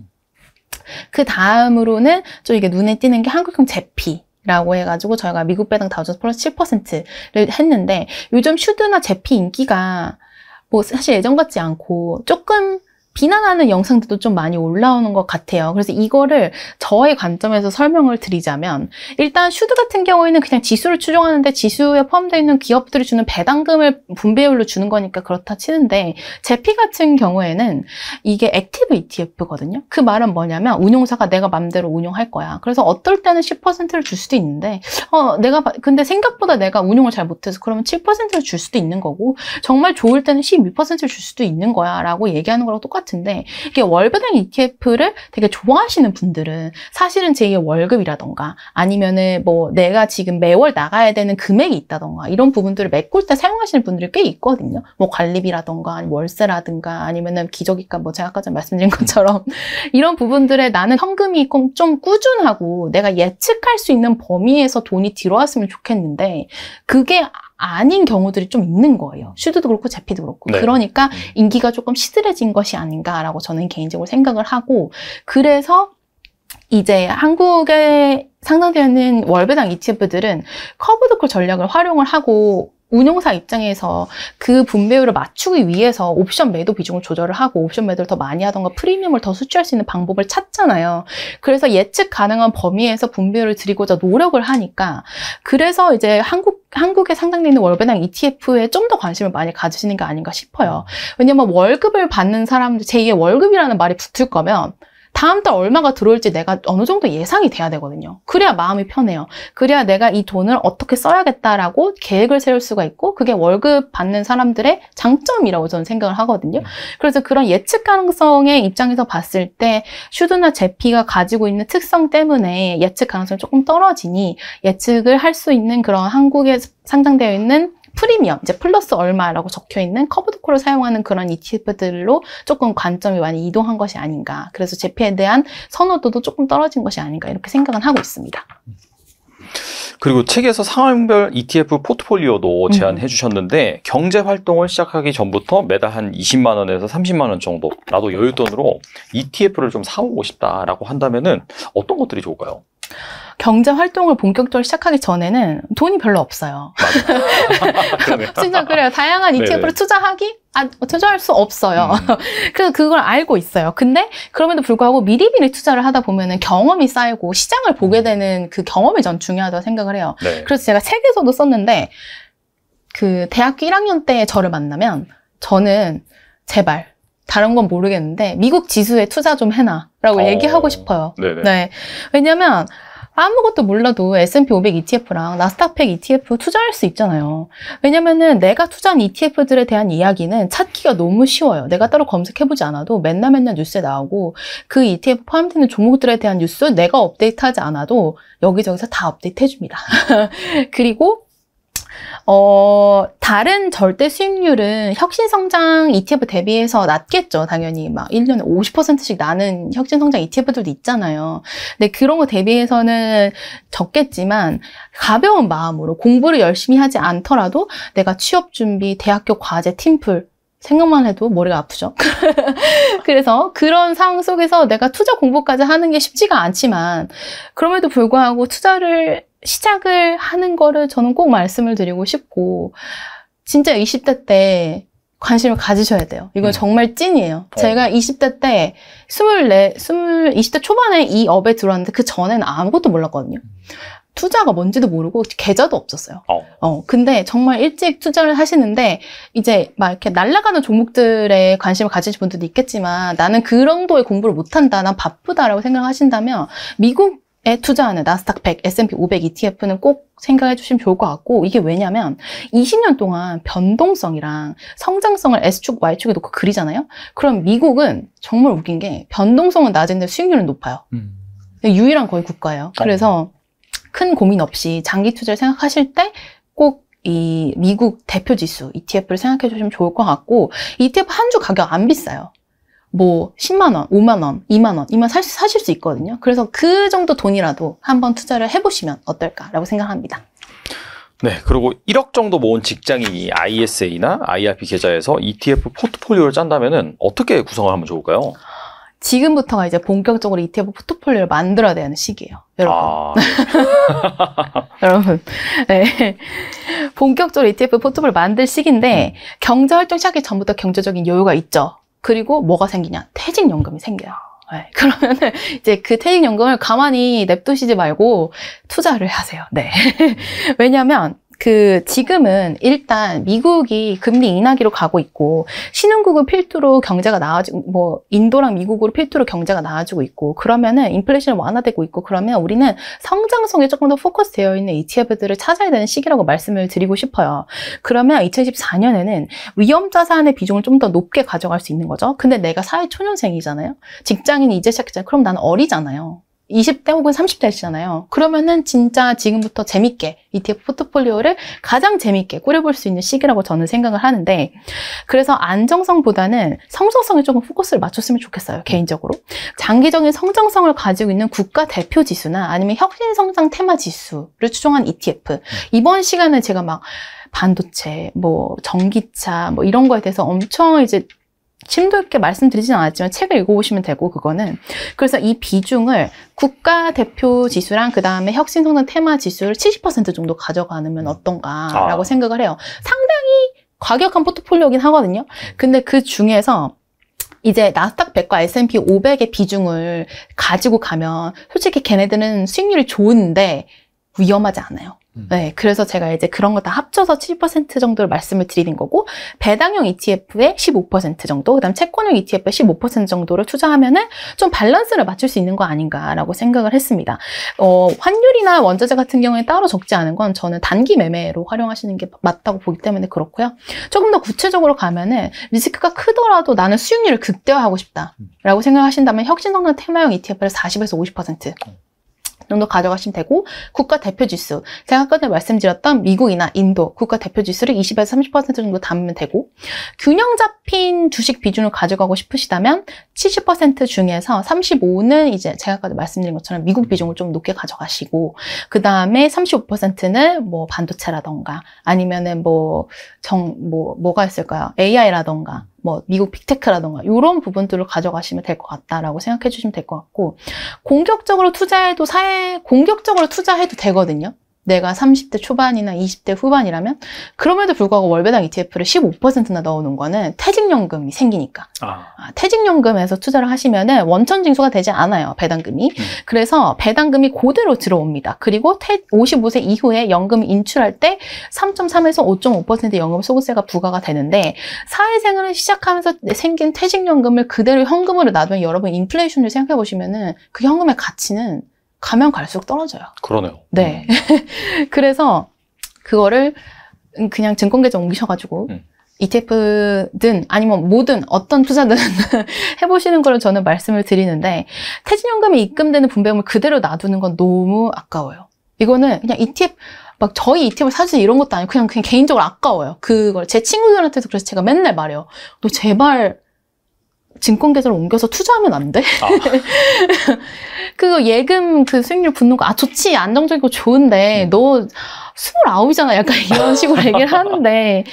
A: 그 다음으로는 좀 이게 눈에 띄는 게 한국형 제피. 라고 해가지고 저희가 미국 배당 다우존스 플러스 7%를 했는데 요즘 슈드나 제피 인기가 뭐 사실 예전 같지 않고 조금 비난하는 영상들도 좀 많이 올라오는 것 같아요. 그래서 이거를 저의 관점에서 설명을 드리자면 일단 슈드 같은 경우에는 그냥 지수를 추종하는데 지수에 포함되어 있는 기업들이 주는 배당금을 분배율로 주는 거니까 그렇다 치는데 제피 같은 경우에는 이게 액티브 ETF거든요. 그 말은 뭐냐면 운용사가 내가 맘대로 운용할 거야. 그래서 어떨 때는 10%를 줄 수도 있는데 어 내가 근데 생각보다 내가 운용을 잘 못해서 그러면 7%를 줄 수도 있는 거고 정말 좋을 때는 12%를 줄 수도 있는 거야 라고 얘기하는 거랑 똑같 똑같은데 이게 월급형 ETF를 되게 좋아하시는 분들은 사실은 제2의 월급이라던가 아니면은 뭐 내가 지금 매월 나가야 되는 금액이 있다던가 이런 부분들을 메꿀 때 사용하시는 분들이 꽤 있거든요. 뭐 관리비라던가 월세라든가 아니면은 기저귀값 뭐 제가 아까 전 말씀드린 것처럼 이런 부분들에 나는 현금이 좀 꾸준하고 내가 예측할 수 있는 범위에서 돈이 들어왔으면 좋겠는데 그게 아닌 경우들이 좀 있는 거예요. 슈드도 그렇고 제피도 그렇고. 네. 그러니까 음. 인기가 조금 시들해진 것이 아닌가라고 저는 개인적으로 생각을 하고 그래서 이제 한국에 상장되는 월배당 ETF들은 커브드콜 전략을 활용을 하고 운용사 입장에서 그 분배율을 맞추기 위해서 옵션 매도 비중을 조절을 하고 옵션 매도를 더 많이 하던가 프리미엄을 더수출할수 있는 방법을 찾잖아요. 그래서 예측 가능한 범위에서 분배율을 드리고자 노력을 하니까 그래서 이제 한국 한국에 상장되는 월배당 ETF에 좀 더 관심을 많이 가지시는 게 아닌가 싶어요. 왜냐면 월급을 받는 사람들 제2의 월급이라는 말이 붙을 거면 다음 달 얼마가 들어올지 내가 어느 정도 예상이 돼야 되거든요. 그래야 마음이 편해요. 그래야 내가 이 돈을 어떻게 써야겠다라고 계획을 세울 수가 있고 그게 월급 받는 사람들의 장점이라고 저는 생각을 하거든요. 음. 그래서 그런 예측 가능성의 입장에서 봤을 때 슈드나 제피가 가지고 있는 특성 때문에 예측 가능성이 조금 떨어지니 예측을 할 수 있는 그런 한국에 상장되어 있는 프리미엄, 이제 플러스 얼마라고 적혀 있는 커브드 콜을 사용하는 그런 ETF들로 조금 관점이 많이 이동한 것이 아닌가. 그래서 제피에 대한 선호도도 조금 떨어진 것이 아닌가 이렇게 생각은 하고 있습니다.
B: 그리고 책에서 상황별 ETF 포트폴리오도 음. 제안해 주셨는데 경제 활동을 시작하기 전부터 매달 한 20만 원에서 30만 원 정도 나도 여윳돈으로 ETF를 좀 사오고 싶다라고 한다면은 어떤 것들이 좋을까요?
A: 경제 활동을 본격적으로 시작하기 전에는 돈이 별로 없어요. 진짜 그래요. 다양한 ETF로 를 투자하기? 아, 투자할 수 없어요. 음. 그래서 그걸 알고 있어요. 근데 그럼에도 불구하고 미리미리 투자를 하다 보면은 경험이 쌓이고 시장을 보게 음. 되는 그 경험이 전 중요하다고 생각을 해요. 네. 그래서 제가 책에서도 썼는데 그 대학교 1학년 때 저를 만나면 저는 제발 다른 건 모르겠는데 미국 지수에 투자 좀 해놔라고 어... 얘기하고 싶어요. 네네. 네. 왜냐면 아무것도 몰라도 S&P 500 ETF랑 나스닥팩 ETF 투자할 수 있잖아요. 왜냐면은 내가 투자한 ETF들에 대한 이야기는 찾기가 너무 쉬워요. 내가 따로 검색해보지 않아도 맨날 맨날 뉴스에 나오고 그 ETF 포함되는 종목들에 대한 뉴스 내가 업데이트하지 않아도 여기저기서 다 업데이트해줍니다. 그리고 어, 다른 절대 수익률은 혁신 성장 ETF 대비해서 낮겠죠. 당연히 막 1년에 50%씩 나는 혁신 성장 ETF들도 있잖아요. 근데 그런 거 대비해서는 적겠지만 가벼운 마음으로 공부를 열심히 하지 않더라도 내가 취업 준비, 대학교 과제, 팀플 생각만 해도 머리가 아프죠. 그래서 그런 상황 속에서 내가 투자 공부까지 하는 게 쉽지가 않지만 그럼에도 불구하고 투자를 시작을 하는 거를 저는 꼭 말씀을 드리고 싶고 진짜 20대 때 관심을 가지셔야 돼요. 이건 음. 정말 찐이에요. 어. 제가 20대 때 24, 20, 20대 초반에 이 업에 들어왔는데 그 전에는 아무것도 몰랐거든요. 투자가 뭔지도 모르고 계좌도 없었어요. 어. 어. 근데 정말 일찍 투자를 하시는데 이제 막 이렇게 날아가는 종목들에 관심을 가지신 분들도 있겠지만 나는 그 정도의 공부를 못한다, 난 바쁘다라고 생각하신다면 미국 에 투자하는 나스닥 100, S&P 500 ETF는 꼭 생각해 주시면 좋을 것 같고 이게 왜냐면 20년 동안 변동성이랑 성장성을 S축, Y축에 놓고 그리잖아요. 그럼 미국은 정말 웃긴 게 변동성은 낮은데 수익률은 높아요. 음. 유일한 거의 국가예요. 아, 그래서 큰 고민 없이 장기 투자를 생각하실 때 꼭 이 미국 대표 지수 ETF를 생각해 주시면 좋을 것 같고 ETF 한 주 가격 안 비싸요. 뭐 10만 원, 5만 원, 2만 원 이만 사실, 사실 수 있거든요. 그래서 그 정도 돈이라도 한번 투자를 해보시면 어떨까라고 생각합니다.
B: 네, 그리고 1억 정도 모은 직장인이 ISA나 IRP 계좌에서 ETF 포트폴리오를 짠다면 어떻게 구성을 하면 좋을까요?
A: 지금부터가 이제 본격적으로 ETF 포트폴리오를 만들어야 되는 시기예요, 여러분. 아, 네. 여러분, 네. 본격적으로 ETF 포트폴리오 를 만들 시기인데 음. 경제 활동 시작하기 전부터 경제적인 여유가 있죠. 그리고 뭐가 생기냐? 퇴직연금이 생겨요. 네, 그러면 이제 그 퇴직연금을 가만히 냅두시지 말고 투자를 하세요. 네. 왜냐하면 그 지금은 일단 미국이 금리 인하기로 가고 있고 신흥국을 필두로 경제가 나아지고 뭐 인도랑 미국으로 필두로 경제가 나아지고 있고 그러면은 인플레이션 완화되고 있고 그러면 우리는 성장성에 조금 더 포커스되어 있는 ETF들을 찾아야 되는 시기라고 말씀을 드리고 싶어요. 그러면 2014년에는 위험 자산의 비중을 좀 더 높게 가져갈 수 있는 거죠. 근데 내가 사회 초년생이잖아요. 직장인이 이제 시작했잖아요. 그럼 나는 어리잖아요. 20대 혹은 30대시잖아요. 그러면은 진짜 지금부터 재밌게 ETF 포트폴리오를 가장 재밌게 꾸려볼 수 있는 시기라고 저는 생각을 하는데 그래서 안정성보다는 성장성에 조금 포커스를 맞췄으면 좋겠어요. 개인적으로. 장기적인 성장성을 가지고 있는 국가 대표 지수나 아니면 혁신성장 테마 지수를 추종한 ETF. 이번 시간에 제가 막 반도체, 뭐 전기차 뭐 이런 거에 대해서 엄청 이제 심도 있게 말씀드리진 않았지만 책을 읽어보시면 되고 그거는 그래서 이 비중을 국가 대표 지수랑 그 다음에 혁신 성능 테마 지수를 70% 정도 가져가면 음. 어떤가라고 아. 생각을 해요. 상당히 과격한 포트폴리오긴 하거든요. 근데 그 중에서 이제 나스닥 100과 S&P 500의 비중을 가지고 가면 솔직히 걔네들은 수익률이 좋은데 위험하지 않아요. 음. 네, 그래서 제가 이제 그런 거 다 합쳐서 70% 정도를 말씀을 드리는 거고 배당형 ETF에 15% 정도, 그다음 채권형 ETF에 15% 정도를 투자하면은 좀 밸런스를 맞출 수 있는 거 아닌가라고 생각을 했습니다. 어, 환율이나 원자재 같은 경우에 따로 적지 않은 건 저는 단기 매매로 활용하시는 게 맞다고 보기 때문에 그렇고요. 조금 더 구체적으로 가면은 리스크가 크더라도 나는 수익률을 극대화하고 싶다라고 생각하신다면 혁신성장 테마형 ETF를 40에서 50% 정도 가져가시면 되고 국가 대표 지수 제가 아까 전 말씀드렸던 미국이나 인도 국가 대표 지수를 20에서 30% 정도 담으면 되고 균형 잡힌 주식 비중을 가져가고 싶으시다면 70% 중에서 35는 이제 제가 아까 말씀드린 것처럼 미국 음. 비중을 좀 높게 가져가시고 그 다음에 35%는 뭐 반도체라던가 아니면은 뭐 정 뭐 뭐, 뭐가 있을까요? AI라던가 뭐 미국 빅테크라던가 이런 부분들을 가져가시면 될 것 같다라고 생각해 주시면 될 것 같고 공격적으로 투자해도 사회 공격적으로 투자해도 되거든요. 내가 30대 초반이나 20대 후반이라면 그럼에도 불구하고 월배당 ETF를 15%나 넣어놓은 거는 퇴직연금이 생기니까 아. 아. 퇴직연금에서 투자를 하시면은 원천 징수가 되지 않아요 배당금이 음. 그래서 배당금이 그대로 들어옵니다 그리고 퇴, 55세 이후에 연금 인출할 때 3.3에서 5.5% 연금 소득세가 부과가 되는데 사회생활을 시작하면서 생긴 퇴직연금을 그대로 현금으로 놔두면 여러분 인플레이션을 생각해 보시면은 그 현금의 가치는 가면 갈수록 떨어져요. 그러네요. 네. 음. 그래서 그거를 그냥 증권계좌 옮기셔가지고 음. ETF든 아니면 뭐든 어떤 투자든 해보시는 걸 저는 말씀을 드리는데 퇴직연금이 입금되는 분배금을 그대로 놔두는 건 너무 아까워요. 이거는 그냥 ETF 막 저희 ETF를 사주 이런 것도 아니고 그냥, 그냥 개인적으로 아까워요. 그걸 제 친구들한테도 그래서 제가 맨날 말해요. 너 제발 증권계좌를 옮겨서 투자하면 안 돼? 아. 그거 예금 그 수익률 붙는 거, 아, 좋지. 안정적이고 좋은데, 음. 너 29이잖아. 약간 이런 식으로 얘기를 하는데.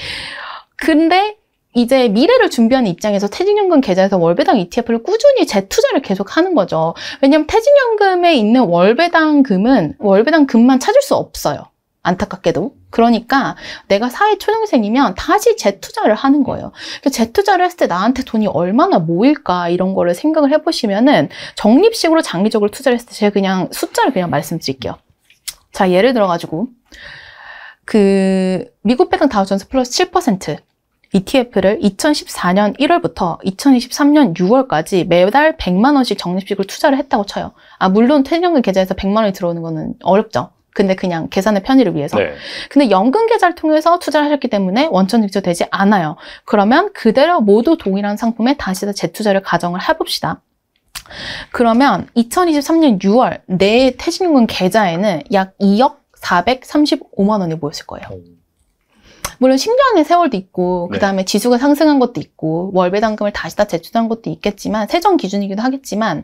A: 근데 이제 미래를 준비하는 입장에서 퇴직연금 계좌에서 월배당 ETF를 꾸준히 재투자를 계속 하는 거죠. 왜냐하면 퇴직연금에 있는 월배당금은 월배당금만 찾을 수 없어요. 안타깝게도. 그러니까 내가 사회 초등생이면 다시 재투자를 하는 거예요. 재투자를 했을 때 나한테 돈이 얼마나 모일까 이런 거를 생각을 해보시면은 적립식으로 장기적으로 투자를 했을 때 제가 그냥 숫자를 그냥 말씀드릴게요. 자, 예를 들어가지고 그 미국 배당 다우존스 플러스 7% ETF를 2014년 1월부터 2023년 6월까지 매달 100만 원씩 적립식으로 투자를 했다고 쳐요. 아 물론 퇴직연금 계좌에서 100만 원이 들어오는 거는 어렵죠. 근데 그냥 계산의 편의를 위해서. 네. 근데 연금 계좌를 통해서 투자를 하셨기 때문에 원천 징수되지 않아요. 그러면 그대로 모두 동일한 상품에 다시 재투자를 가정을 해봅시다. 그러면 2023년 6월 내 퇴직연금 계좌에는 약 2억 435만 원이 모였을 거예요. 물론 10년의 세월도 있고 그 다음에 네. 지수가 상승한 것도 있고 월배당금을 다시 다투자한 것도 있겠지만 세정 기준이기도 하겠지만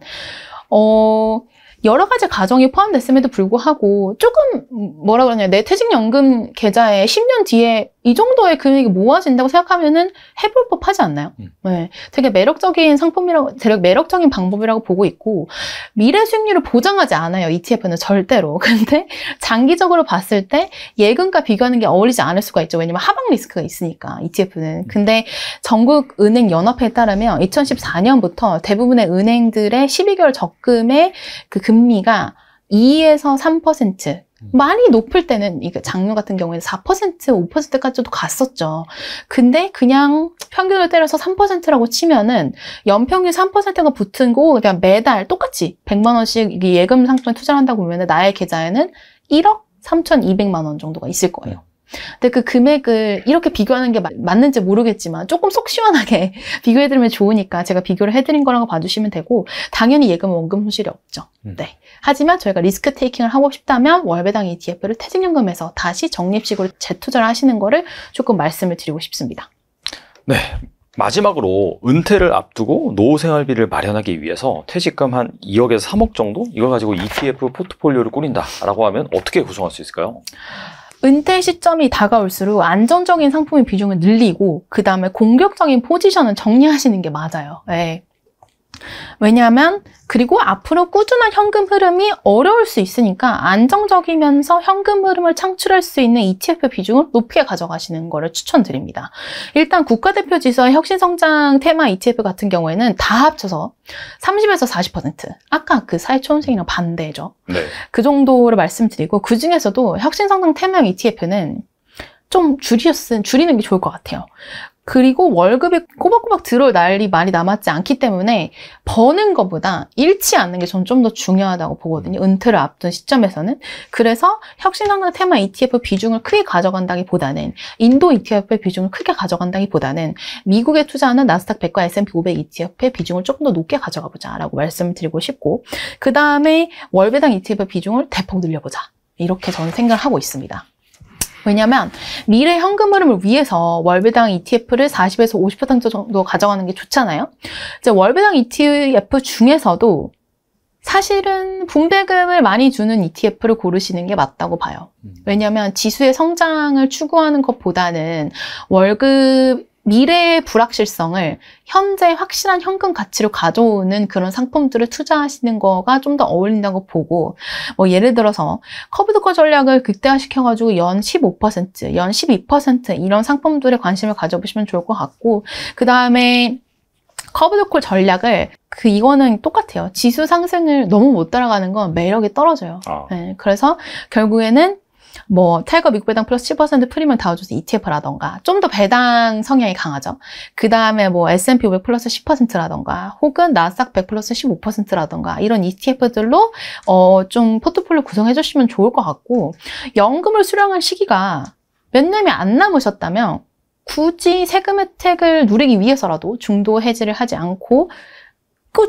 A: 어 여러 가지 가정이 포함됐음에도 불구하고 조금 뭐라 그러냐 내 퇴직연금 계좌에 10년 뒤에 이 정도의 금액이 모아진다고 생각하면은 해볼 법하지 않나요? 음. 네, 되게 매력적인 상품이라고, 되게 매력적인 방법이라고 보고 있고 미래 수익률을 보장하지 않아요 ETF는 절대로. 근데 장기적으로 봤을 때 예금과 비교하는 게 어울리지 않을 수가 있죠. 왜냐면 하방 리스크가 있으니까 ETF는. 음. 근데 전국 은행 연합회에 따르면 2014년부터 대부분의 은행들의 12개월 적금의 그 금리가 2에서 3% 많이 높을 때는 이거장년 그 같은 경우에는 4% 5%까지도 갔었죠. 근데 그냥 평균을 때려서 3%라고 치면은 연평균 3%가 붙은 거 그냥 매달 똑같이 100만 원씩 예금 상품에 투자를 한다고 보면은 나의 계좌에는 1억 3,200만 원 정도가 있을 거예요. 근데 그 금액을 이렇게 비교하는 게 맞, 는지 모르겠지만 조금 속 시원하게 비교해드리면 좋으니까 제가 비교를 해드린 거라고 봐주시면 되고 당연히 예금 원금 손실이 없죠. 음. 네. 하지만 저희가 리스크 테이킹을 하고 싶다면 월배당 ETF를 퇴직연금에서 다시 적립식으로 재투자를 하시는 거를 조금 말씀을 드리고 싶습니다.
B: 네. 마지막으로 은퇴를 앞두고 노후 생활비를 마련하기 위해서 퇴직금 한 2억에서 3억 정도 이걸 가지고 ETF 포트폴리오를 꾸린다라고 하면 어떻게 구성할 수 있을까요?
A: 은퇴 시점이 다가올수록 안정적인 상품의 비중을 늘리고 그 다음에 공격적인 포지션을 정리하시는 게 맞아요. 네. 왜냐하면 그리고 앞으로 꾸준한 현금 흐름이 어려울 수 있으니까 안정적이면서 현금 흐름을 창출할 수 있는 ETF 비중을 높게 가져가시는 것을 추천드립니다. 일단 국가대표 지수의 혁신성장 테마 ETF 같은 경우에는 다 합쳐서 30에서 40% 아까 그 사회초년생이랑 반대죠. 네. 그 정도를 말씀드리고 그중에서도 혁신성장 테마 ETF는 좀 줄였은, 줄이는 게 좋을 것 같아요. 그리고 월급이 꼬박꼬박 들어올 날이 많이 남았지 않기 때문에 버는 것보다 잃지 않는 게 전 좀 더 중요하다고 보거든요. 음. 은퇴를 앞둔 시점에서는. 그래서 혁신성장 테마 ETF 비중을 크게 가져간다기보다는 인도 ETF의 비중을 크게 가져간다기보다는 미국에 투자하는 나스닥 100과 S&P 500 ETF의 비중을 조금 더 높게 가져가 보자라고 말씀을 드리고 싶고 그 다음에 월배당 ETF 비중을 대폭 늘려보자. 이렇게 저는 생각을 하고 있습니다. 왜냐면 미래 현금 흐름을 위해서 월배당 ETF를 40에서 50% 정도 가져가는 게 좋잖아요. 이제 월배당 ETF 중에서도 사실은 분배금을 많이 주는 ETF를 고르시는 게 맞다고 봐요. 음. 왜냐면 지수의 성장을 추구하는 것보다는 월급 미래의 불확실성을 현재 확실한 현금 가치로 가져오는 그런 상품들을 투자하시는 거가 좀 더 어울린다고 보고 뭐 예를 들어서 커브드커 전략을 극대화시켜가지고 연 15%, 연 12% 이런 상품들에 관심을 가져보시면 좋을 것 같고 그 다음에 커브드콜 전략을 그 이거는 똑같아요. 지수 상승을 너무 못 따라가는 건 매력이 떨어져요. 아. 네, 그래서 결국에는 뭐 탈거 미국 배당 플러스 7% 프리미엄 다우조스 ETF라던가 좀 더 배당 성향이 강하죠. 그 다음에 뭐 S&P 500 플러스 10%라던가 혹은 나스닥 100 플러스 15%라던가 이런 ETF들로 어 좀 포트폴리오 구성해 주시면 좋을 것 같고 연금을 수령한 시기가 몇 년이 안 남으셨다면 굳이 세금 혜택을 누리기 위해서라도 중도 해지를 하지 않고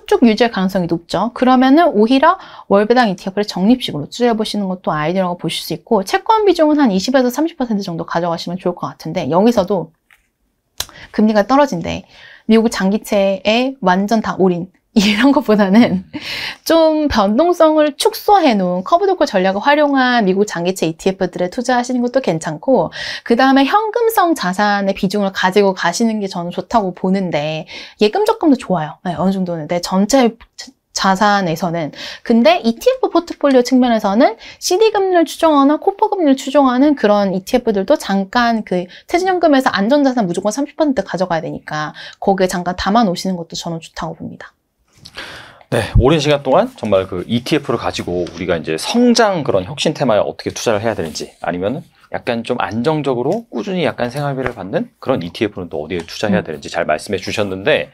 A: 쭉 유지할 가능성이 높죠. 그러면은 오히려 월배당 ETF 를 적립식으로 줄여보시는 것도 아이디어라고 보실 수 있고 채권 비중은 한 20에서 30% 정도 가져가시면 좋을 것 같은데 여기서도 금리가 떨어진데 미국 장기채에 완전 다 올인 이런 것보다는 좀 변동성을 축소해 놓은 커브 도커 전략을 활용한 미국 장기채 ETF들에 투자하시는 것도 괜찮고 그 다음에 현금성 자산의 비중을 가지고 가시는 게 저는 좋다고 보는데 예금 적금도 좋아요. 네, 어느 정도는 내 네, 전체 자산에서는 근데 ETF 포트폴리오 측면에서는 CD 금리를 추종하나 코퍼 금리를 추종하는 그런 ETF들도 잠깐 그 퇴직연금에서 안전자산 무조건 30% 가져가야 되니까 거기에 잠깐 담아 놓으시는 것도 저는 좋다고 봅니다.
B: 네, 오랜 시간 동안 정말 그 ETF를 가지고 우리가 이제 성장 그런 혁신 테마에 어떻게 투자를 해야 되는지 아니면 약간 좀 안정적으로 꾸준히 약간 생활비를 받는 그런 ETF는 또 어디에 투자해야 음. 되는지 잘 말씀해 주셨는데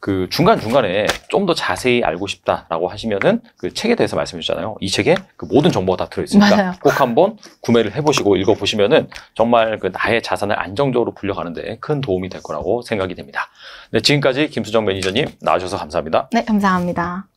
B: 그 중간중간에 좀 더 자세히 알고 싶다라고 하시면은 그 책에 대해서 말씀해 주잖아요. 이 책에 그 모든 정보가 다 들어있으니까 맞아요. 꼭 한번 구매를 해보시고 읽어보시면은 정말 그 나의 자산을 안정적으로 불려가는데 큰 도움이 될 거라고 생각이 됩니다. 네, 지금까지 김수정 매니저님 나와주셔서 감사합니다.
A: 네, 감사합니다.